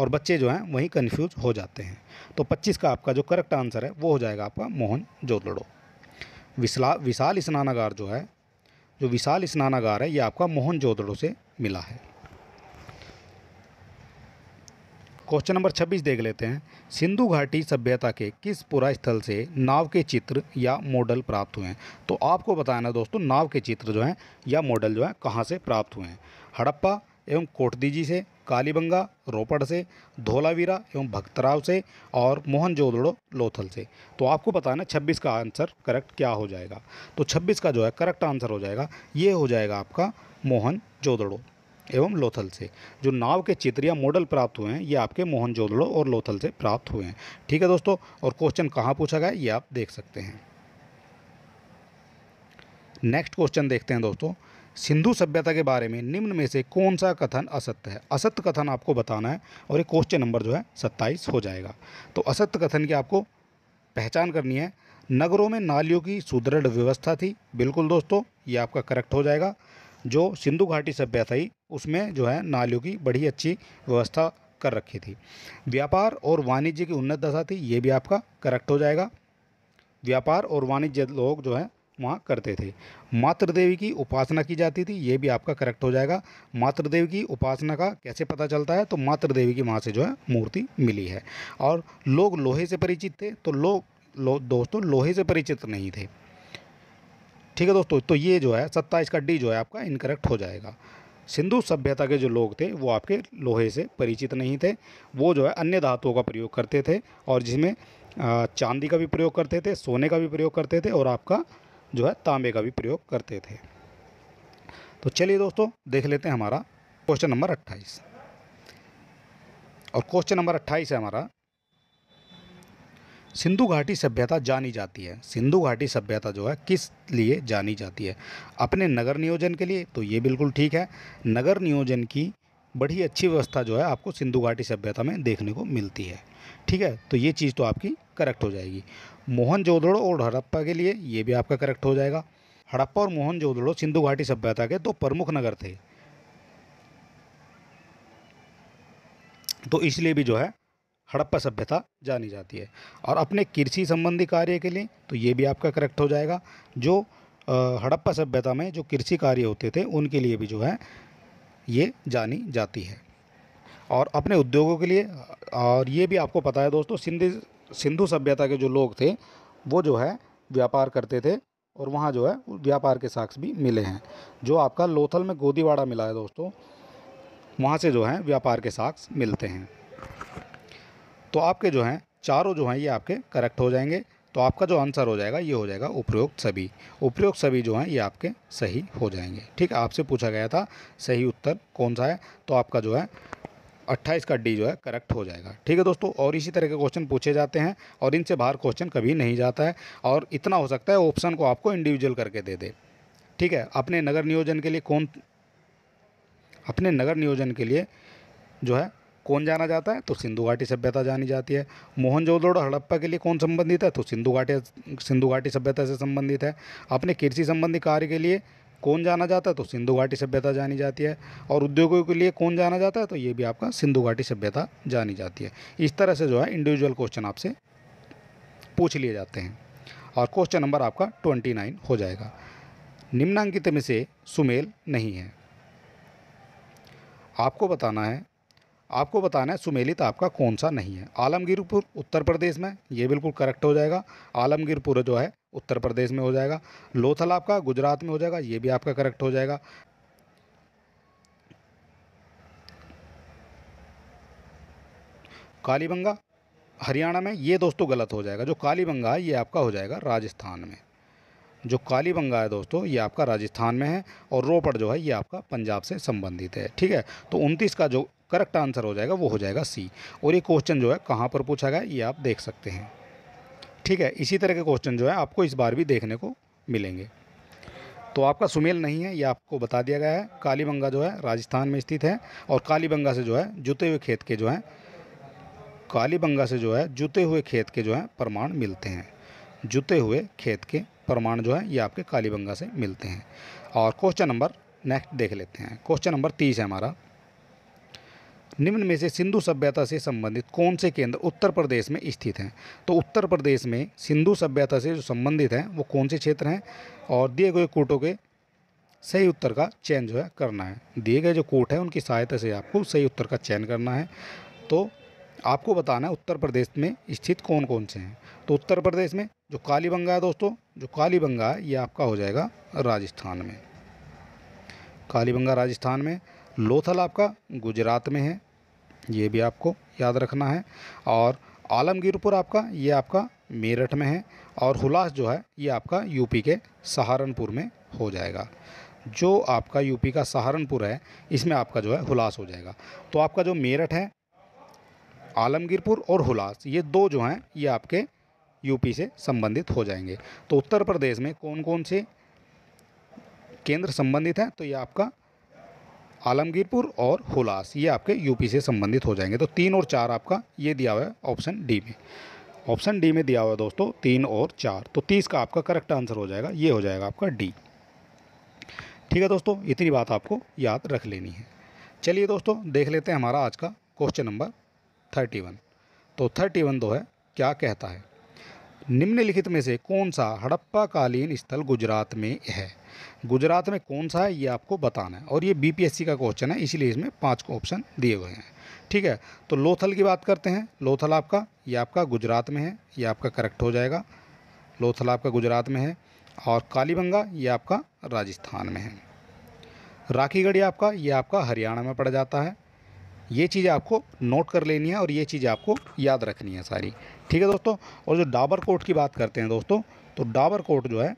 और बच्चे जो हैं वहीं कन्फ्यूज हो जाते हैं तो पच्चीस का आपका जो करेक्ट आंसर है वो हो जाएगा आपका मोहन जोदड़ो विशला विशाल स्नानागार जो है जो विशाल स्नानागार है ये आपका मोहन जोदड़ो से मिला है क्वेश्चन नंबर 26 देख लेते हैं सिंधु घाटी सभ्यता के किस पुरा स्थल से नाव के चित्र या मॉडल प्राप्त हुए हैं तो आपको बताना दोस्तों नाव के चित्र जो हैं या मॉडल जो हैं कहाँ से प्राप्त हुए हैं हड़प्पा एवं कोटदीजी से कालीबंगा रोपड़ से धोलावीरा एवं भक्तराव से और मोहनजोदड़ो लोथल से तो आपको बताना 26 का आंसर करेक्ट क्या हो जाएगा तो 26 का जो है करेक्ट आंसर हो जाएगा ये हो जाएगा आपका मोहन जोदड़ो एवं लोथल से जो नाव के चित्र या मॉडल प्राप्त हुए हैं ये आपके मोहनजोदड़ो और लोथल से प्राप्त हुए हैं ठीक है दोस्तों और क्वेश्चन कहाँ पूछा गया ये आप देख सकते हैं नेक्स्ट क्वेश्चन देखते हैं दोस्तों सिंधु सभ्यता के बारे में निम्न में से कौन सा कथन असत्य है असत्य कथन आपको बताना है और ये क्वेश्चन नंबर जो है सत्ताईस हो जाएगा तो असत्य कथन की आपको पहचान करनी है नगरों में नालियों की सुदृढ़ व्यवस्था थी बिल्कुल दोस्तों ये आपका करेक्ट हो जाएगा जो सिंधु घाटी सभ्यता थी उसमें जो है नालियों की बड़ी अच्छी व्यवस्था कर रखी थी व्यापार और वाणिज्य की उन्नत दशा थी ये भी आपका करेक्ट हो जाएगा व्यापार और वाणिज्य लोग जो है वहाँ करते थे मातृदेवी की उपासना की जाती थी ये भी आपका करेक्ट हो जाएगा मातृदेवी की उपासना का कैसे पता चलता है तो मातृदेवी की वहाँ से जो है मूर्ति मिली है और लोग लोहे से परिचित थे तो लोग लो, दोस्तों लोहे से परिचित नहीं थे ठीक है दोस्तों तो ये जो है सत्ताईस का डी जो है आपका इनकरेक्ट हो जाएगा सिंधु सभ्यता के जो लोग थे वो आपके लोहे से परिचित नहीं थे वो जो है अन्य धातुओं का प्रयोग करते थे और जिसमें चांदी का भी प्रयोग करते थे सोने का भी प्रयोग करते थे और आपका जो है तांबे का भी प्रयोग करते थे तो चलिए दोस्तों देख लेते हैं हमारा क्वेश्चन नंबर अट्ठाईस और क्वेश्चन नंबर अट्ठाईस है हमारा सिंधु घाटी सभ्यता जानी जाती है सिंधु घाटी सभ्यता जो है किस लिए जानी जाती है अपने नगर नियोजन के लिए तो ये बिल्कुल ठीक है नगर नियोजन की बड़ी अच्छी व्यवस्था जो है आपको सिंधु घाटी सभ्यता में देखने को मिलती है ठीक है तो ये चीज़ तो आपकी करेक्ट हो जाएगी मोहन और हड़प्पा के लिए ये भी आपका करेक्ट हो जाएगा हड़प्पा और मोहन सिंधु घाटी सभ्यता के दो प्रमुख नगर थे तो इसलिए भी जो है हड़प्पा सभ्यता जानी जाती है और अपने कृषि संबंधी कार्य के लिए तो ये भी आपका करेक्ट हो जाएगा जो हड़प्पा सभ्यता में जो कृषि कार्य होते थे उनके लिए भी जो है ये जानी जाती है और अपने उद्योगों के लिए और ये भी आपको पता है दोस्तों सिंधी सिंधु सभ्यता के जो लोग थे वो जो है व्यापार करते थे और वहाँ जो है व्यापार के साक्ष भी मिले हैं जो आपका लोथल में गोदीवाड़ा मिला है दोस्तों वहाँ से जो है व्यापार के साक्ष मिलते हैं तो आपके जो हैं चारों जो हैं ये आपके करेक्ट हो जाएंगे तो आपका जो आंसर हो जाएगा ये हो जाएगा उपयुक्त सभी उपयुक्त सभी जो हैं ये आपके सही हो जाएंगे ठीक है आपसे पूछा गया था सही उत्तर कौन सा है तो आपका जो है अट्ठाईस का डी जो है करेक्ट हो जाएगा ठीक है दोस्तों और इसी तरह के क्वेश्चन पूछे जाते हैं और इनसे बाहर क्वेश्चन कभी नहीं जाता है और इतना हो सकता है ऑप्शन को आपको इंडिविजुअल करके दे दे ठीक है अपने नगर नियोजन के लिए कौन अपने नगर नियोजन के लिए जो है कौन जाना जाता है तो सिंधु घाटी सभ्यता जानी जाती है मोहनजोदड़ो हड़प्पा के लिए कौन संबंधित है तो सिंधु घाटी सिंधु घाटी सभ्यता से संबंधित है अपने कृषि संबंधी कार्य के लिए कौन जाना जाता है तो सिंधु घाटी सभ्यता जानी जाती है और उद्योगों के लिए कौन जाना जाता है तो ये भी आपका सिंधु घाटी सभ्यता जानी जाती है इस तरह से जो है इंडिविजुअल क्वेश्चन आपसे पूछ लिए जाते हैं और क्वेश्चन नंबर आपका ट्वेंटी नाइन हो जाएगा निम्नांकित में से सुमेल नहीं है आपको बताना है आपको बताना है सुमेलित आपका कौन सा नहीं है आलमगीरपुर उत्तर प्रदेश में ये बिल्कुल करेक्ट हो जाएगा आलमगीरपुर जो है उत्तर प्रदेश में हो जाएगा लोथल आपका गुजरात में हो जाएगा ये भी आपका करेक्ट हो जाएगा कालीबंगा हरियाणा में ये दोस्तों गलत हो जाएगा जो कालीबंगा है ये आपका हो जाएगा राजस्थान में जो कालीबंगा है दोस्तों ये आपका राजस्थान में है और रोपड़ जो है ये आपका पंजाब से संबंधित है ठीक है तो 29 का जो करेक्ट आंसर हो जाएगा वो हो जाएगा सी और ये क्वेश्चन जो है कहाँ पर पूछा गया ये आप देख सकते हैं ठीक है इसी तरह के क्वेश्चन जो है आपको इस बार भी देखने को मिलेंगे तो आपका सुमेल नहीं है ये आपको बता दिया गया है कालीबंगा जो है राजस्थान में स्थित है और कालीबंगा से जो है जुते हुए खेत के जो हैं कालीबंगा से जो है जुते हुए खेत के जो हैं प्रमाण मिलते हैं जुते हुए खेत के प्रमाण जो है ये आपके कालीबंगा से मिलते हैं और क्वेश्चन नंबर नेक्स्ट देख लेते हैं क्वेश्चन नंबर तीस है हमारा निम्न में से सिंधु सभ्यता से संबंधित कौन से केंद्र उत्तर प्रदेश में स्थित हैं तो उत्तर प्रदेश में सिंधु सभ्यता से जो संबंधित हैं वो कौन से क्षेत्र हैं और दिए गए कोटों के सही उत्तर का चयन जो है करना है दिए गए जो कोट हैं उनकी सहायता से आपको सही उत्तर का चयन करना है तो आपको बताना है उत्तर प्रदेश में स्थित कौन कौन से हैं तो उत्तर प्रदेश में जो कालीबंगा है दोस्तों जो कालीबंगा है ये आपका हो जाएगा राजस्थान में कालीबंगा राजस्थान में लोथल आपका गुजरात में है ये भी आपको याद रखना है और आलमगीरपुर आपका ये आपका मेरठ में है और हुलास जो है ये आपका यूपी के सहारनपुर में हो जाएगा जो आपका यूपी का सहारनपुर है इसमें आपका जो है हुलास हो जाएगा तो आपका जो मेरठ है आलमगीरपुर और हुलास ये दो जो हैं ये आपके यूपी से संबंधित हो जाएंगे तो उत्तर प्रदेश में कौन कौन से केंद्र संबंधित हैं तो ये आपका आलमगीरपुर और हुलास ये आपके यूपी से संबंधित हो जाएंगे तो तीन और चार आपका ये दिया हुआ है ऑप्शन डी में ऑप्शन डी में दिया हुआ है दोस्तों तीन और चार तो तीस का आपका करेक्ट आंसर हो जाएगा ये हो जाएगा आपका डी ठीक है दोस्तों इतनी बात आपको याद रख लेनी है चलिए दोस्तों देख लेते हैं हमारा आज का क्वेश्चन नंबर थर्टी वन तो थर्टी वन दो है क्या कहता है निम्नलिखित में से कौन सा हड़प्पा कालीन स्थल गुजरात में है गुजरात में कौन सा है ये आपको बताना है और ये बीपीएससी का क्वेश्चन है इसीलिए इसमें पाँच ऑप्शन दिए हुए हैं ठीक है तो लोथल की बात करते हैं लोथल आपका ये आपका गुजरात में है ये आपका करेक्ट हो जाएगा लोथल आपका गुजरात में है और कालीबंगा ये आपका राजस्थान में है राखीगढ़ी आपका ये आपका हरियाणा में पड़ जाता है ये चीज आपको नोट कर लेनी है और ये चीज आपको याद रखनी है सारी ठीक है दोस्तों और जो डाबर कोट की बात करते हैं दोस्तों तो डाबर कोट जो है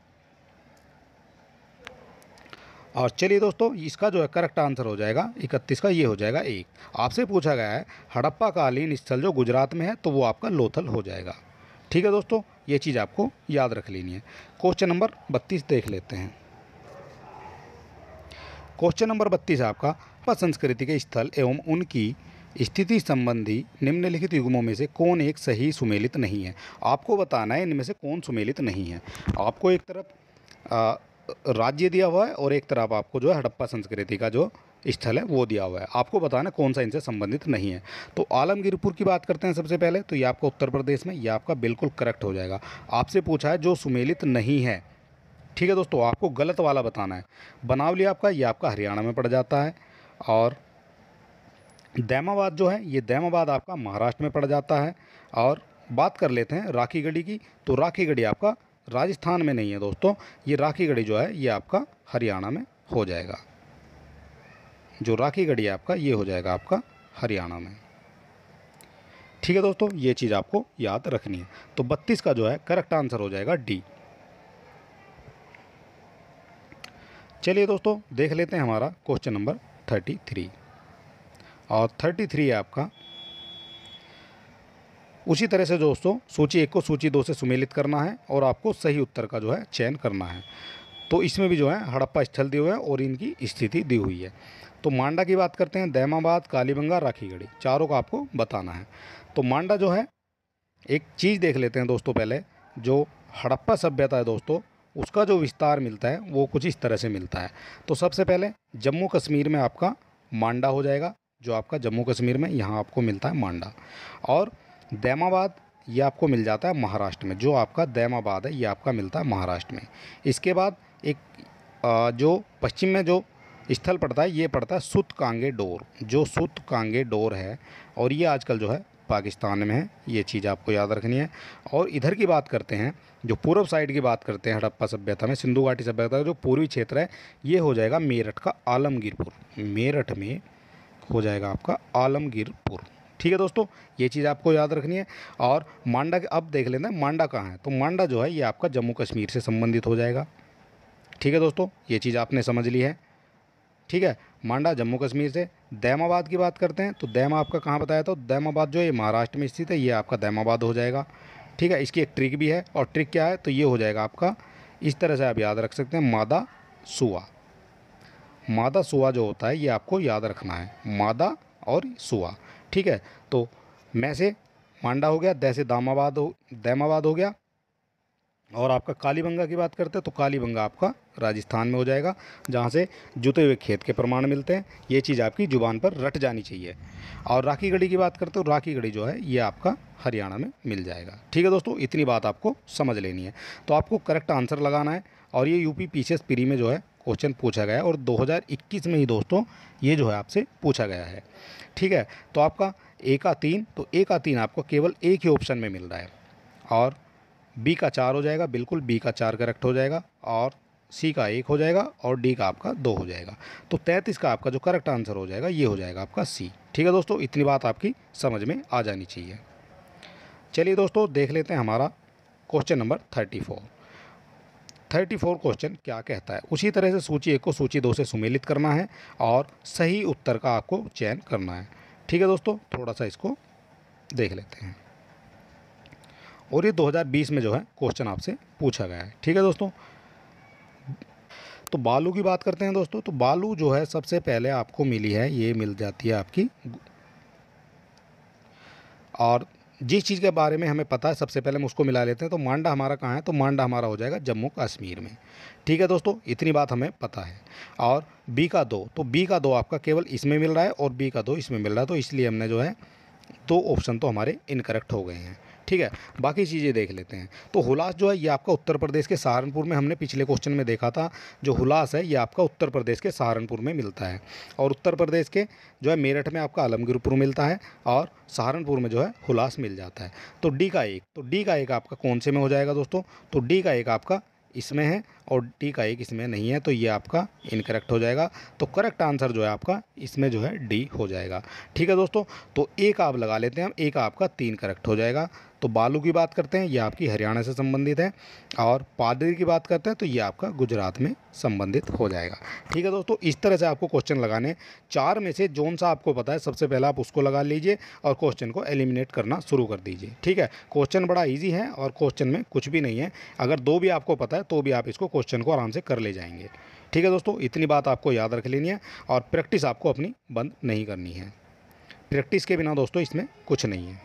और चलिए दोस्तों इसका जो है करेक्ट आंसर हो जाएगा इकतीस का ये हो जाएगा एक आपसे पूछा गया है हड़प्पा कालीन स्थल जो गुजरात में है तो वो आपका लोथल हो जाएगा ठीक है दोस्तों ये चीज़ आपको याद रख लेनी है क्वेश्चन नंबर बत्तीस देख लेते हैं क्वेश्चन नंबर बत्तीस आपका हड़प्पा संस्कृति के स्थल एवं उनकी स्थिति संबंधी निम्नलिखित युग्मों में से कौन एक सही सुमेलित नहीं है आपको बताना है इनमें से कौन सुमेलित नहीं है आपको एक तरफ राज्य दिया हुआ है और एक तरफ आपको जो है हड़प्पा संस्कृति का जो स्थल है वो दिया हुआ है आपको बताना कौन सा इनसे संबंधित नहीं है तो आलमगीरपुर की बात करते हैं सबसे पहले तो ये आपका उत्तर प्रदेश में ये आपका बिल्कुल करेक्ट हो जाएगा आपसे पूछा है जो सुमेलित नहीं है ठीक है दोस्तों आपको गलत वाला बताना है बनावली आपका ये आपका हरियाणा में पड़ जाता है और दैमाबाद जो है ये दैमाबाद आपका महाराष्ट्र में पड़ जाता है और बात कर लेते हैं राखी गढ़ी की तो राखी गढ़ी आपका राजस्थान में नहीं है दोस्तों ये राखी गढ़ी जो है ये आपका हरियाणा में हो जाएगा जो राखी गढ़ी आपका ये हो जाएगा आपका हरियाणा में ठीक है दोस्तों ये चीज़ आपको याद रखनी है तो बत्तीस का जो है करेक्ट आंसर हो जाएगा डी चलिए दोस्तों देख लेते हैं हमारा क्वेश्चन नंबर थर्टी थ्री और थर्टी थ्री आपका उसी तरह से दोस्तों सूची एक को सूची दो से सुमेलित करना है और आपको सही उत्तर का जो है चयन करना है तो इसमें भी जो है हड़प्पा स्थल दिए हुए हैं और इनकी स्थिति दी हुई है तो मांडा की बात करते हैं दैमाबाद कालीबंगा राखीगढ़ी चारों का आपको बताना है तो मांडा जो है एक चीज़ देख लेते हैं दोस्तों पहले जो हड़प्पा सभ्यता है दोस्तों उसका जो विस्तार मिलता है वो कुछ इस तरह से मिलता है तो सबसे पहले जम्मू कश्मीर में आपका मांडा हो जाएगा जो आपका जम्मू कश्मीर में यहाँ आपको मिलता है मांडा और दैमाबाद ये आपको मिल जाता है महाराष्ट्र में जो आपका दैमाबाद है ये आपका मिलता है महाराष्ट्र में इसके बाद एक जो पश्चिम में जो स्थल पड़ता है ये पड़ता है सुत कांगे डोर जो सुत कांगे डोर है और ये आजकल जो है पाकिस्तान में है ये चीज़ आपको याद रखनी है और इधर की बात करते हैं जो पूर्व साइड की बात करते हैं हड़प्पा सभ्यता में सिंधु घाटी सभ्यता का जो पूर्वी क्षेत्र है ये हो जाएगा मेरठ का आलमगीरपुर मेरठ में हो जाएगा आपका आलमगीरपुर ठीक है दोस्तों ये चीज़ आपको याद रखनी है और मांडा अब देख लेते हैं मांडा कहाँ है तो मांडा जो है ये आपका जम्मू कश्मीर से संबंधित हो जाएगा ठीक है दोस्तों ये चीज़ आपने समझ ली है ठीक है मांडा जम्मू कश्मीर से दैमाबाद की बात करते हैं तो दैमा आपका कहाँ बताया था दैमाबाद जो ये महाराष्ट्र में स्थित है ये आपका दैमाबाद हो जाएगा ठीक है इसकी एक ट्रिक भी है और ट्रिक क्या है तो ये हो जाएगा आपका इस तरह से आप याद रख सकते हैं मादा सुआ मादा सुआ जो होता है ये आपको याद रखना है मादा और सुआ ठीक है तो मैं से मांडा हो गया दैसे दामाबाद हो दैमाबाद हो गया और आपका कालीबंगा की बात करते हैं तो कालीबंगा आपका राजस्थान में हो जाएगा जहाँ से जुते हुए खेत के प्रमाण मिलते हैं ये चीज़ आपकी ज़ुबान पर रट जानी चाहिए और राखी गढ़ी की बात करते हो तो राखी गढ़ी जो है ये आपका हरियाणा में मिल जाएगा ठीक है दोस्तों इतनी बात आपको समझ लेनी है तो आपको करेक्ट आंसर लगाना है और ये यूपी पीसीएस प्री में जो है क्वेश्चन पूछा गया है और 2021 में ही दोस्तों ये जो है आपसे पूछा गया है ठीक है तो आपका एक आ तीन तो एक आ तीन आपको केवल एक ही ऑप्शन में मिल रहा है और बी का चार हो जाएगा बिल्कुल बी का चार करेक्ट हो जाएगा और सी का एक हो जाएगा और डी का आपका दो हो जाएगा तो तैंतीस का आपका जो करेक्ट आंसर हो जाएगा ये हो जाएगा आपका सी ठीक है दोस्तों इतनी बात आपकी समझ में आ जानी चाहिए चलिए दोस्तों देख लेते हैं हमारा question number thirty four thirty four question क्या कहता है उसी तरह से सूची एक को सूची दो से सुमेलित करना है और सही उत्तर का आपको चयन करना है ठीक है दोस्तों थोड़ा सा इसको देख लेते हैं और ये 2020 में जो है क्वेश्चन आपसे पूछा गया है ठीक है दोस्तों तो बालू की बात करते हैं दोस्तों तो बालू जो है सबसे पहले आपको मिली है ये मिल जाती है आपकी और जिस चीज़ के बारे में हमें पता है सबसे पहले हम उसको मिला लेते हैं तो मांडा हमारा कहाँ है तो मांडा हमारा हो जाएगा जम्मू कश्मीर में ठीक है दोस्तों इतनी बात हमें पता है और बी का दो तो बी का दो आपका केवल इसमें मिल रहा है और बी का दो इसमें मिल रहा है तो इसलिए हमने जो है दो ऑप्शन तो हमारे इनकरेक्ट हो गए हैं ठीक है बाकी चीज़ें देख लेते हैं तो हुलास जो है ये आपका उत्तर प्रदेश के सहारनपुर में हमने पिछले क्वेश्चन में देखा था जो हुलास है ये आपका उत्तर प्रदेश के सहारनपुर में मिलता है और उत्तर प्रदेश के जो है मेरठ में आपका आलमगीरपुर मिलता है और सहारनपुर में जो है हुलास मिल जाता है तो डी का एक तो डी का एक आपका कौन से में हो जाएगा दोस्तों तो डी का एक आपका इसमें है और टी का एक इसमें नहीं है तो ये आपका इनकरेक्ट हो जाएगा तो करेक्ट आंसर जो है आपका इसमें जो है डी हो जाएगा ठीक है दोस्तों तो ए का आप लगा लेते हैं हम ए का आपका तीन करेक्ट हो जाएगा तो बालू की बात करते हैं ये आपकी हरियाणा से संबंधित है और पादरी की बात करते हैं तो ये आपका गुजरात में संबंधित हो जाएगा ठीक है दोस्तों इस तरह से आपको क्वेश्चन लगाने चार में से जोन सा आपको पता है सबसे पहले आप उसको लगा लीजिए और क्वेश्चन को एलिमिनेट करना शुरू कर दीजिए ठीक है क्वेश्चन बड़ा ईजी है और क्वेश्चन में कुछ भी नहीं है अगर दो भी आपको पता है तो भी आप इसको क्वेश्चन को आराम से कर ले जाएंगे ठीक है दोस्तों इतनी बात आपको याद रख लेनी है और प्रैक्टिस आपको अपनी बंद नहीं करनी है प्रैक्टिस के बिना दोस्तों इसमें कुछ नहीं है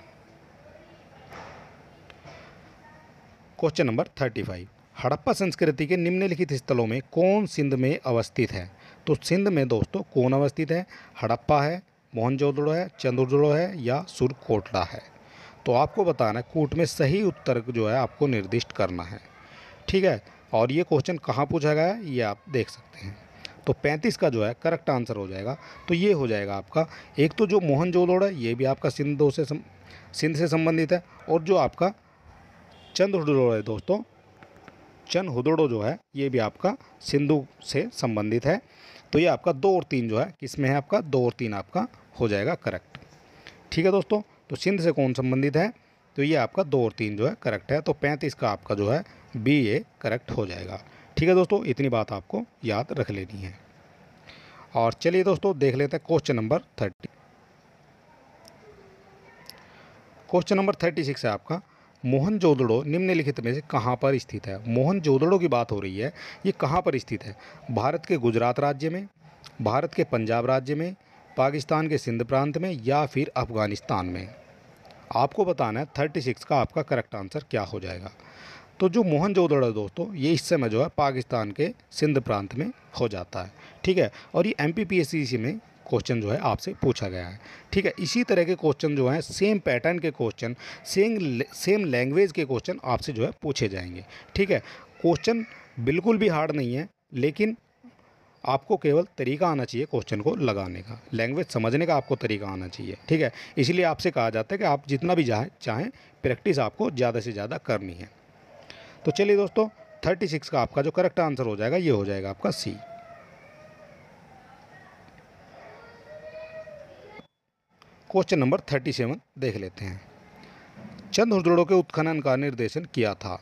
question number thirty five Harappa संस्कृति के निम्नलिखित स्थलों में कौन सिंध में अवस्थित है तो सिंध में दोस्तों कौन अवस्थित है हड़प्पा है मोहनजोदड़ो है चंद्रजोड़ो है या सुरकोटला है तो आपको बताना है कूट में सही उत्तर जो है आपको निर्दिष्ट करना है ठीक है और ये क्वेश्चन कहाँ पूछा गया है ये आप देख सकते हैं तो 35 का जो है करेक्ट आंसर हो जाएगा तो ये हो जाएगा आपका एक तो जो मोहन जोलोड़ है ये भी आपका सिंधु से सम, सिंध से संबंधित है और जो आपका चंद हुडोड़ो है दोस्तों चंद हुडोड़ो जो है ये भी आपका सिंधु से संबंधित है तो ये आपका दो और तीन जो है किसमें है आपका दो और तीन आपका हो जाएगा करेक्ट ठीक है दोस्तों तो सिंध से कौन संबंधित है तो ये आपका दो और तीन जो है करेक्ट है तो पैंतीस का आपका जो है बी ए करेक्ट हो जाएगा ठीक है दोस्तों इतनी बात आपको याद रख लेनी है और चलिए दोस्तों देख लेते हैं question number thirty question number thirty six है आपका मोहन जोदड़ो निम्नलिखित में से कहाँ पर स्थित है मोहन जोदड़ो की बात हो रही है ये कहाँ पर स्थित है भारत के गुजरात राज्य में भारत के पंजाब राज्य में पाकिस्तान के सिंध प्रांत में या फिर अफगानिस्तान में आपको बताना है थर्टी सिक्स का आपका करेक्ट आंसर क्या हो जाएगा तो जो मोहन जोदड़ा दोस्तों ये इस समय जो है पाकिस्तान के सिंध प्रांत में हो जाता है ठीक है और ये एम पी में क्वेश्चन जो है आपसे पूछा गया है ठीक है इसी तरह के क्वेश्चन जो हैं सेम पैटर्न के क्वेश्चन सेम सेम लैंग्वेज के क्वेश्चन आपसे जो है पूछे जाएंगे ठीक है क्वेश्चन बिल्कुल भी हार्ड नहीं है लेकिन आपको केवल तरीका आना चाहिए क्वेश्चन को लगाने का लैंग्वेज समझने का आपको तरीका आना चाहिए ठीक है इसलिए आपसे कहा जाता है कि आप जितना भी चाहें चाहें प्रैक्टिस आपको ज़्यादा से ज़्यादा करनी है तो चलिए दोस्तों थर्टी सिक्स का आपका जो करेक्ट आंसर हो जाएगा ये हो जाएगा आपका C question number thirty seven देख लेते हैं चंद हुजड़ों के उत्खनन का निर्देशन किया था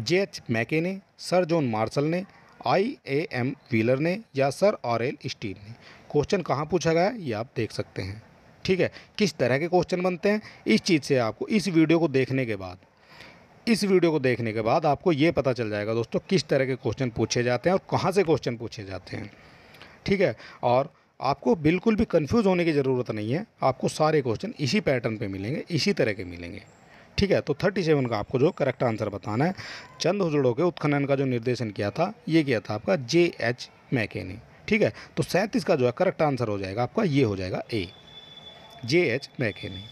जे एच मैके ने सर जॉन मार्शल ने आई ए एम व्हीलर ने या सर और एल स्टील ने क्वेश्चन कहाँ पूछा गया है ये आप देख सकते हैं ठीक है किस तरह के क्वेश्चन बनते हैं इस चीज़ से आपको इस वीडियो को देखने के बाद इस वीडियो को देखने के बाद आपको ये पता चल जाएगा दोस्तों किस तरह के क्वेश्चन पूछे जाते हैं और कहाँ से क्वेश्चन पूछे जाते हैं ठीक है और आपको बिल्कुल भी कंफ्यूज होने की ज़रूरत नहीं है आपको सारे क्वेश्चन इसी पैटर्न पे मिलेंगे इसी तरह के मिलेंगे ठीक है तो थर्टी सेवन का आपको जो करेक्ट आंसर बताना है चंद हुजड़ों के उत्खनन का जो निर्देशन किया था ये किया था आपका जे एच मैके ने ठीक है तो सैंतीस का जो है करेक्ट आंसर हो जाएगा आपका ये हो जाएगा ए जे एच मैके ने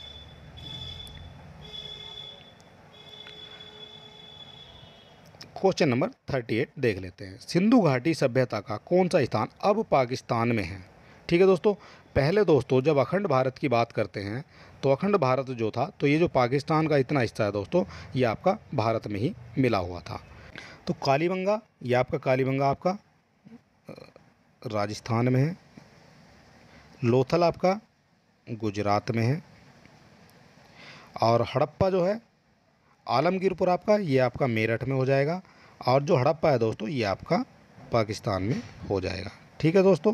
क्वेश्चन नंबर थर्टी एट देख लेते हैं सिंधु घाटी सभ्यता का कौन सा स्थान अब पाकिस्तान में है ठीक है दोस्तों पहले दोस्तों जब अखंड भारत की बात करते हैं तो अखंड भारत जो था तो ये जो पाकिस्तान का इतना हिस्सा है दोस्तों ये आपका भारत में ही मिला हुआ था तो कालीबंगा ये आपका कालीबंगा आपका राजस्थान में है लोथल आपका गुजरात में है और हड़प्पा जो है आलमगीरपुर आपका ये आपका मेरठ में हो जाएगा और जो हड़प्पा है दोस्तों ये आपका पाकिस्तान में हो जाएगा ठीक है दोस्तों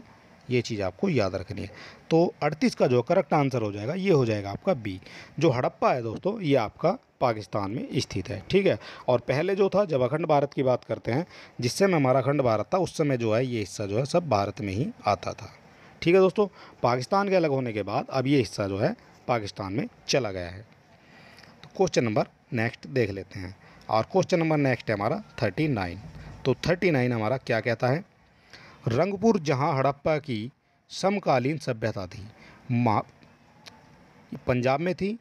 ये चीज़ आपको याद रखनी है तो अड़तीस का जो करेक्ट आंसर हो जाएगा ये हो जाएगा आपका बी जो हड़प्पा है दोस्तों ये आपका पाकिस्तान में स्थित है ठीक है और पहले जो था जब अखंड भारत की बात करते हैं जिस समय हमारा अखंड भारत था उस समय जो है ये हिस्सा जो है सब भारत में ही आता था ठीक है दोस्तों पाकिस्तान के अलग होने के बाद अब ये हिस्सा जो है पाकिस्तान में चला गया है तो क्वेश्चन नंबर नेक्स्ट देख लेते हैं और क्वेश्चन नंबर नेक्स्ट है हमारा थर्टी नाइन तो थर्टी नाइन हमारा क्या कहता है रंगपुर जहां हड़प्पा की समकालीन सभ्यता थी मा पंजाब में थी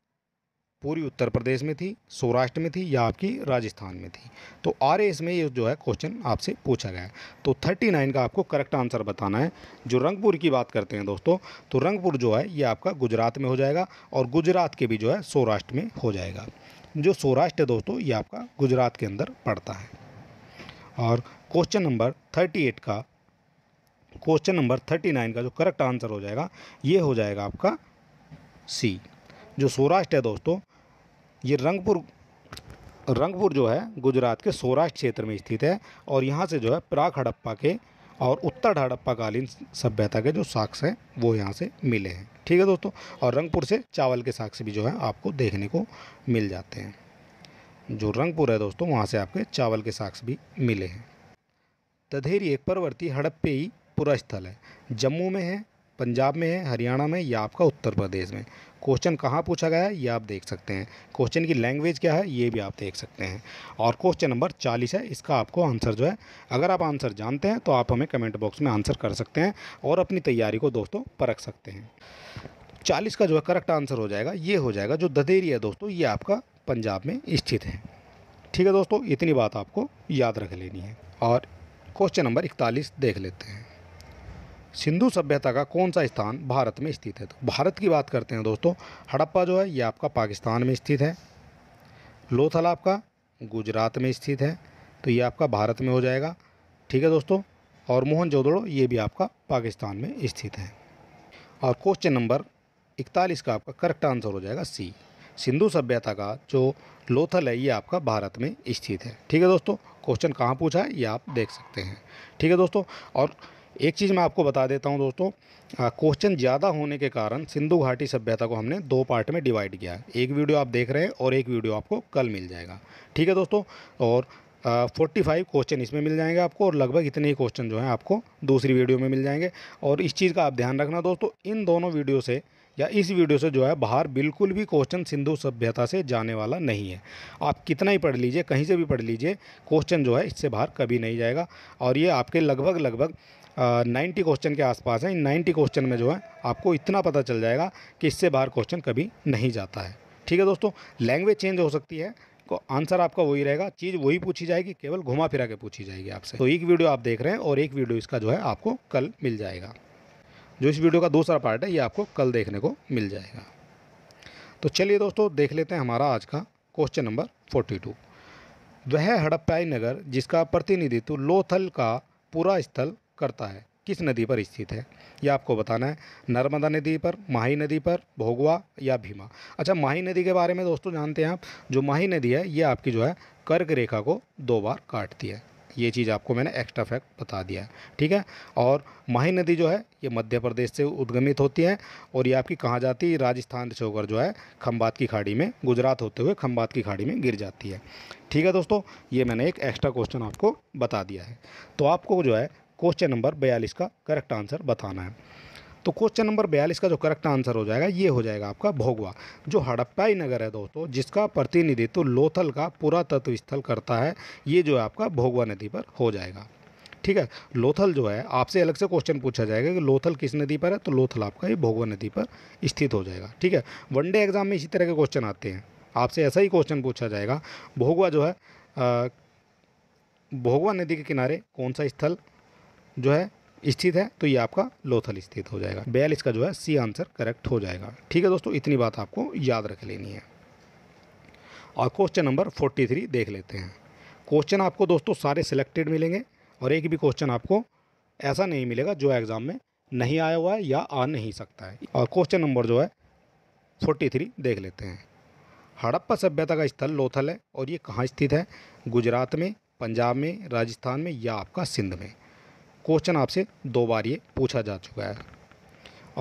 पूरी उत्तर प्रदेश में थी सौराष्ट्र में थी या आपकी राजस्थान में थी तो आर एस में ये जो है क्वेश्चन आपसे पूछा गया है तो 39 का आपको करेक्ट आंसर बताना है जो रंगपुर की बात करते हैं दोस्तों तो रंगपुर जो है ये आपका गुजरात में हो जाएगा और गुजरात के भी जो है सौराष्ट्र में हो जाएगा जो सौराष्ट्र है दोस्तों ये आपका गुजरात के अंदर पड़ता है और क्वेश्चन नंबर एट का क्वेश्चन नंबर थर्टी नाइन का जो करेक्ट आंसर हो जाएगा ये हो जाएगा आपका सी जो सौराष्ट्र है दोस्तों ये रंगपुर रंगपुर जो है गुजरात के सौराष्ट्र क्षेत्र में स्थित है और यहाँ से जो है प्राक हड़प्पा के और उत्तर हड़प्पा कालीन सभ्यता के जो साक्ष हैं वो यहाँ से मिले हैं ठीक है दोस्तों और रंगपुर से चावल के साक्ष भी जो है आपको देखने को मिल जाते हैं जो रंगपुर है दोस्तों वहाँ से आपके चावल के साक्ष भी मिले हैं तधेरी एक परवर्ती हड़प्पे पूरा स्थल है जम्मू में है पंजाब में है हरियाणा में या आपका उत्तर प्रदेश में क्वेश्चन कहाँ पूछा गया है ये आप देख सकते हैं क्वेश्चन की लैंग्वेज क्या है ये भी आप देख सकते हैं और क्वेश्चन नंबर चालीस है इसका आपको आंसर जो है अगर आप आंसर जानते हैं तो आप हमें कमेंट बॉक्स में आंसर कर सकते हैं और अपनी तैयारी को दोस्तों परख सकते हैं चालीस का जो है करेक्ट आंसर हो जाएगा ये हो जाएगा जो ददेरी है दोस्तों ये आपका पंजाब में स्थित है ठीक है दोस्तों इतनी बात आपको याद रख लेनी है और क्वेश्चन नंबर इकतालीस देख लेते हैं सिंधु सभ्यता का कौन सा स्थान भारत में स्थित है तो भारत की बात करते हैं दोस्तों हड़प्पा जो है ये आपका पाकिस्तान में स्थित है लोथल आपका गुजरात में स्थित है तो ये आपका भारत में हो जाएगा ठीक है दोस्तों और मोहन जोदड़ो ये भी आपका पाकिस्तान में स्थित है और क्वेश्चन नंबर इकतालीस का आपका करेक्ट आंसर हो जाएगा सी सिंधु सभ्यता का जो लोथल है ये आपका भारत में स्थित है ठीक है दोस्तों क्वेश्चन कहाँ पूछा है ये आप देख सकते हैं ठीक है दोस्तों और एक चीज़ मैं आपको बता देता हूँ दोस्तों क्वेश्चन ज़्यादा होने के कारण सिंधु घाटी सभ्यता को हमने दो पार्ट में डिवाइड किया है एक वीडियो आप देख रहे हैं और एक वीडियो आपको कल मिल जाएगा ठीक है दोस्तों और फोर्टी फाइव क्वेश्चन इसमें मिल जाएंगे आपको और लगभग इतने ही क्वेश्चन जो हैं आपको दूसरी वीडियो में मिल जाएंगे और इस चीज़ का आप ध्यान रखना दोस्तों इन दोनों वीडियो से या इस वीडियो से जो है बाहर बिल्कुल भी क्वेश्चन सिंधु सभ्यता से जाने वाला नहीं है आप कितना ही पढ़ लीजिए कहीं से भी पढ़ लीजिए क्वेश्चन जो है इससे बाहर कभी नहीं जाएगा और ये आपके लगभग लगभग नाइन्टी क्वेश्चन के आसपास हैं इन नाइन्टी क्वेश्चन में जो है आपको इतना पता चल जाएगा कि इससे बाहर क्वेश्चन कभी नहीं जाता है ठीक है दोस्तों लैंग्वेज चेंज हो सकती है को आंसर आपका वही रहेगा चीज़ वही पूछी जाएगी केवल घुमा फिरा के पूछी जाएगी आपसे तो एक वीडियो आप देख रहे हैं और एक वीडियो इसका जो है आपको कल मिल जाएगा जो इस वीडियो का दूसरा पार्ट है ये आपको कल देखने को मिल जाएगा तो चलिए दोस्तों देख लेते हैं हमारा आज का क्वेश्चन नंबर फोर्टी टू वह हड़प्पाई नगर जिसका प्रतिनिधित्व लोथल का पूरा स्थल करता है किस नदी पर स्थित है यह आपको बताना है नर्मदा नदी पर माही नदी पर भोगवा या भीमा अच्छा माही नदी के बारे में दोस्तों जानते हैं आप जो माही नदी है ये आपकी जो है कर्क रेखा को दो बार काटती है ये चीज़ आपको मैंने एक्स्ट्रा फैक्ट बता दिया है ठीक है और माही नदी जो है ये मध्य प्रदेश से उद्गमित होती है और ये आपकी कहाँ जाती है राजस्थान से होकर जो है खम्बात की खाड़ी में गुजरात होते हुए खम्बात की खाड़ी में गिर जाती है ठीक है दोस्तों ये मैंने एक एक्स्ट्रा क्वेश्चन आपको बता दिया है तो आपको जो है क्वेश्चन नंबर बयालीस का करेक्ट आंसर बताना है तो क्वेश्चन नंबर बयालीस का जो करेक्ट आंसर हो जाएगा ये हो जाएगा आपका भोगवा जो हड़प्पाई नगर है दोस्तों जिसका प्रतिनिधित्व लोथल का पुरातत्व स्थल करता है ये जो है आपका भोगवा नदी पर हो जाएगा ठीक है लोथल जो है आपसे अलग से क्वेश्चन पूछा जाएगा कि लोथल किस नदी पर है तो लोथल आपका ये भोगवा नदी पर स्थित हो जाएगा ठीक है वनडे एग्जाम में इसी तरह के क्वेश्चन आते हैं आपसे ऐसा ही क्वेश्चन पूछा जाएगा भोगवा जो है भोगवा नदी के किनारे कौन सा स्थल जो है स्थित है तो ये आपका लोथल स्थित हो जाएगा बैल इसका जो है सी आंसर करेक्ट हो जाएगा ठीक है दोस्तों इतनी बात आपको याद रख लेनी है और क्वेश्चन नंबर फोर्टी थ्री देख लेते हैं क्वेश्चन आपको दोस्तों सारे सिलेक्टेड मिलेंगे और एक भी क्वेश्चन आपको ऐसा नहीं मिलेगा जो एग्ज़ाम में नहीं आया हुआ है या आ नहीं सकता है और क्वेश्चन नंबर जो है फोर्टी थ्री देख लेते हैं हड़प्पा सभ्यता का स्थल लोथल है और ये कहाँ स्थित है गुजरात में पंजाब में राजस्थान में या आपका सिंध में क्वेश्चन आपसे दो बार ये पूछा जा चुका है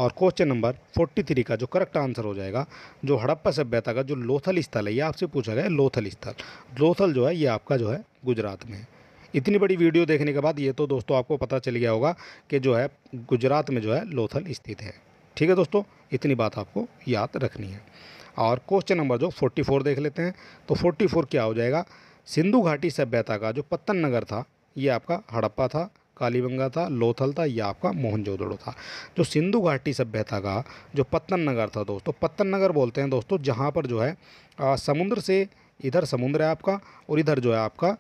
और क्वेश्चन नंबर 43 का जो करेक्ट आंसर हो जाएगा जो हड़प्पा सभ्यता का जो लोथल स्थल है ये आपसे पूछा गया लोथल स्थल लोथल जो है ये आपका जो है गुजरात में है इतनी बड़ी वीडियो देखने के बाद ये तो दोस्तों आपको पता चल गया होगा कि जो है गुजरात में जो है लोथल स्थित है ठीक है दोस्तों इतनी बात आपको याद रखनी है और क्वेश्चन नंबर जो 44 देख लेते हैं तो 44 क्या हो जाएगा सिंधु घाटी सभ्यता का जो पत्तन नगर था ये आपका हड़प्पा था कालीबंगा था लोथल था या आपका मोहनजोदड़ो था जो सिंधु घाटी सभ्यता का जो पत्तन नगर था दोस्तों पत्तन नगर बोलते हैं दोस्तों जहाँ पर जो है आ, समुद्र से इधर समुद्र है आपका और इधर जो है आपका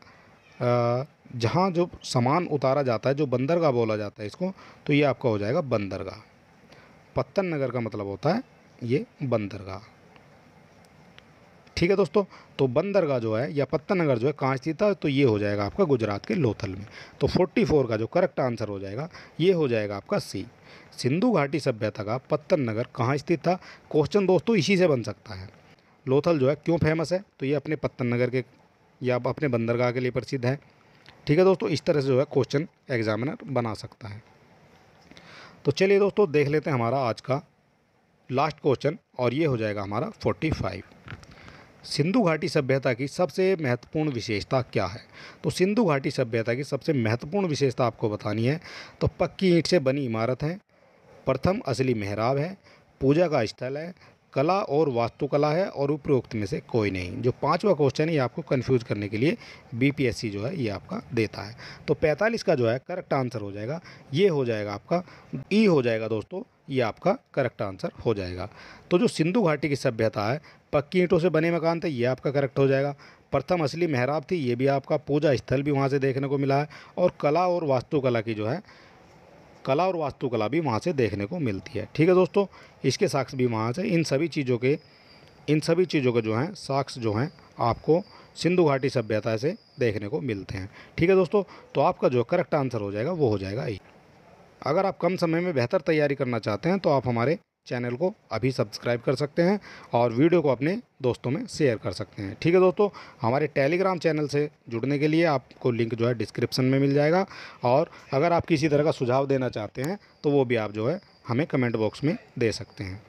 जहाँ जो सामान उतारा जाता है जो बंदरगाह बोला जाता है इसको तो ये आपका हो जाएगा बंदरगाह पत्तन नगर का मतलब होता है ये बंदरगाह ठीक है दोस्तों तो बंदरगाह जो है या नगर जो है स्थित था तो ये हो जाएगा आपका गुजरात के लोथल में तो 44 का जो करेक्ट आंसर हो जाएगा ये हो जाएगा आपका सी सिंधु घाटी सभ्यता का पत्तन नगर कहाँ स्थित था क्वेश्चन दोस्तों इसी से बन सकता है लोथल जो है क्यों फेमस है तो ये अपने पत्तन नगर के या अपने बंदरगाह के लिए प्रसिद्ध है ठीक है दोस्तों इस तरह से जो है क्वेश्चन एग्जामिनर बना सकता है तो चलिए दोस्तों देख लेते हैं हमारा आज का लास्ट क्वेश्चन और ये हो जाएगा हमारा फोर्टी फाइव सिंधु घाटी सभ्यता की सबसे महत्वपूर्ण विशेषता क्या है तो सिंधु घाटी सभ्यता की सबसे महत्वपूर्ण विशेषता आपको बतानी है तो पक्की ईंट से बनी इमारत है प्रथम असली मेहराब है पूजा का स्थल है कला और वास्तुकला है और उपरोक्त में से कोई नहीं जो पांचवा क्वेश्चन है ये आपको कंफ्यूज करने के लिए बीपीएससी जो है ये आपका देता है तो 45 का जो है करेक्ट आंसर हो जाएगा ये हो जाएगा आपका ई e हो जाएगा दोस्तों ये आपका करेक्ट आंसर हो जाएगा तो जो सिंधु घाटी की सभ्यता है पक्की ईंटों से बने मकान थे ये आपका करेक्ट हो जाएगा प्रथम असली मेहराब थी ये भी आपका पूजा स्थल भी वहाँ से देखने को मिला है और कला और वास्तुकला की जो है कला और वास्तुकला भी वहाँ से देखने को मिलती है ठीक है दोस्तों इसके साक्ष भी वहाँ से इन सभी चीज़ों के इन सभी चीज़ों के जो हैं साक्ष जो हैं आपको सिंधु घाटी सभ्यता से देखने को मिलते हैं ठीक है दोस्तों तो आपका जो करेक्ट आंसर हो जाएगा वो हो जाएगा ये अगर आप कम समय में बेहतर तैयारी करना चाहते हैं तो आप हमारे चैनल को अभी सब्सक्राइब कर सकते हैं और वीडियो को अपने दोस्तों में शेयर कर सकते हैं ठीक है दोस्तों हमारे टेलीग्राम चैनल से जुड़ने के लिए आपको लिंक जो है डिस्क्रिप्शन में मिल जाएगा और अगर आप किसी तरह का सुझाव देना चाहते हैं तो वो भी आप जो है हमें कमेंट बॉक्स में दे सकते हैं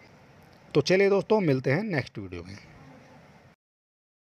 तो चलिए दोस्तों मिलते हैं नेक्स्ट वीडियो में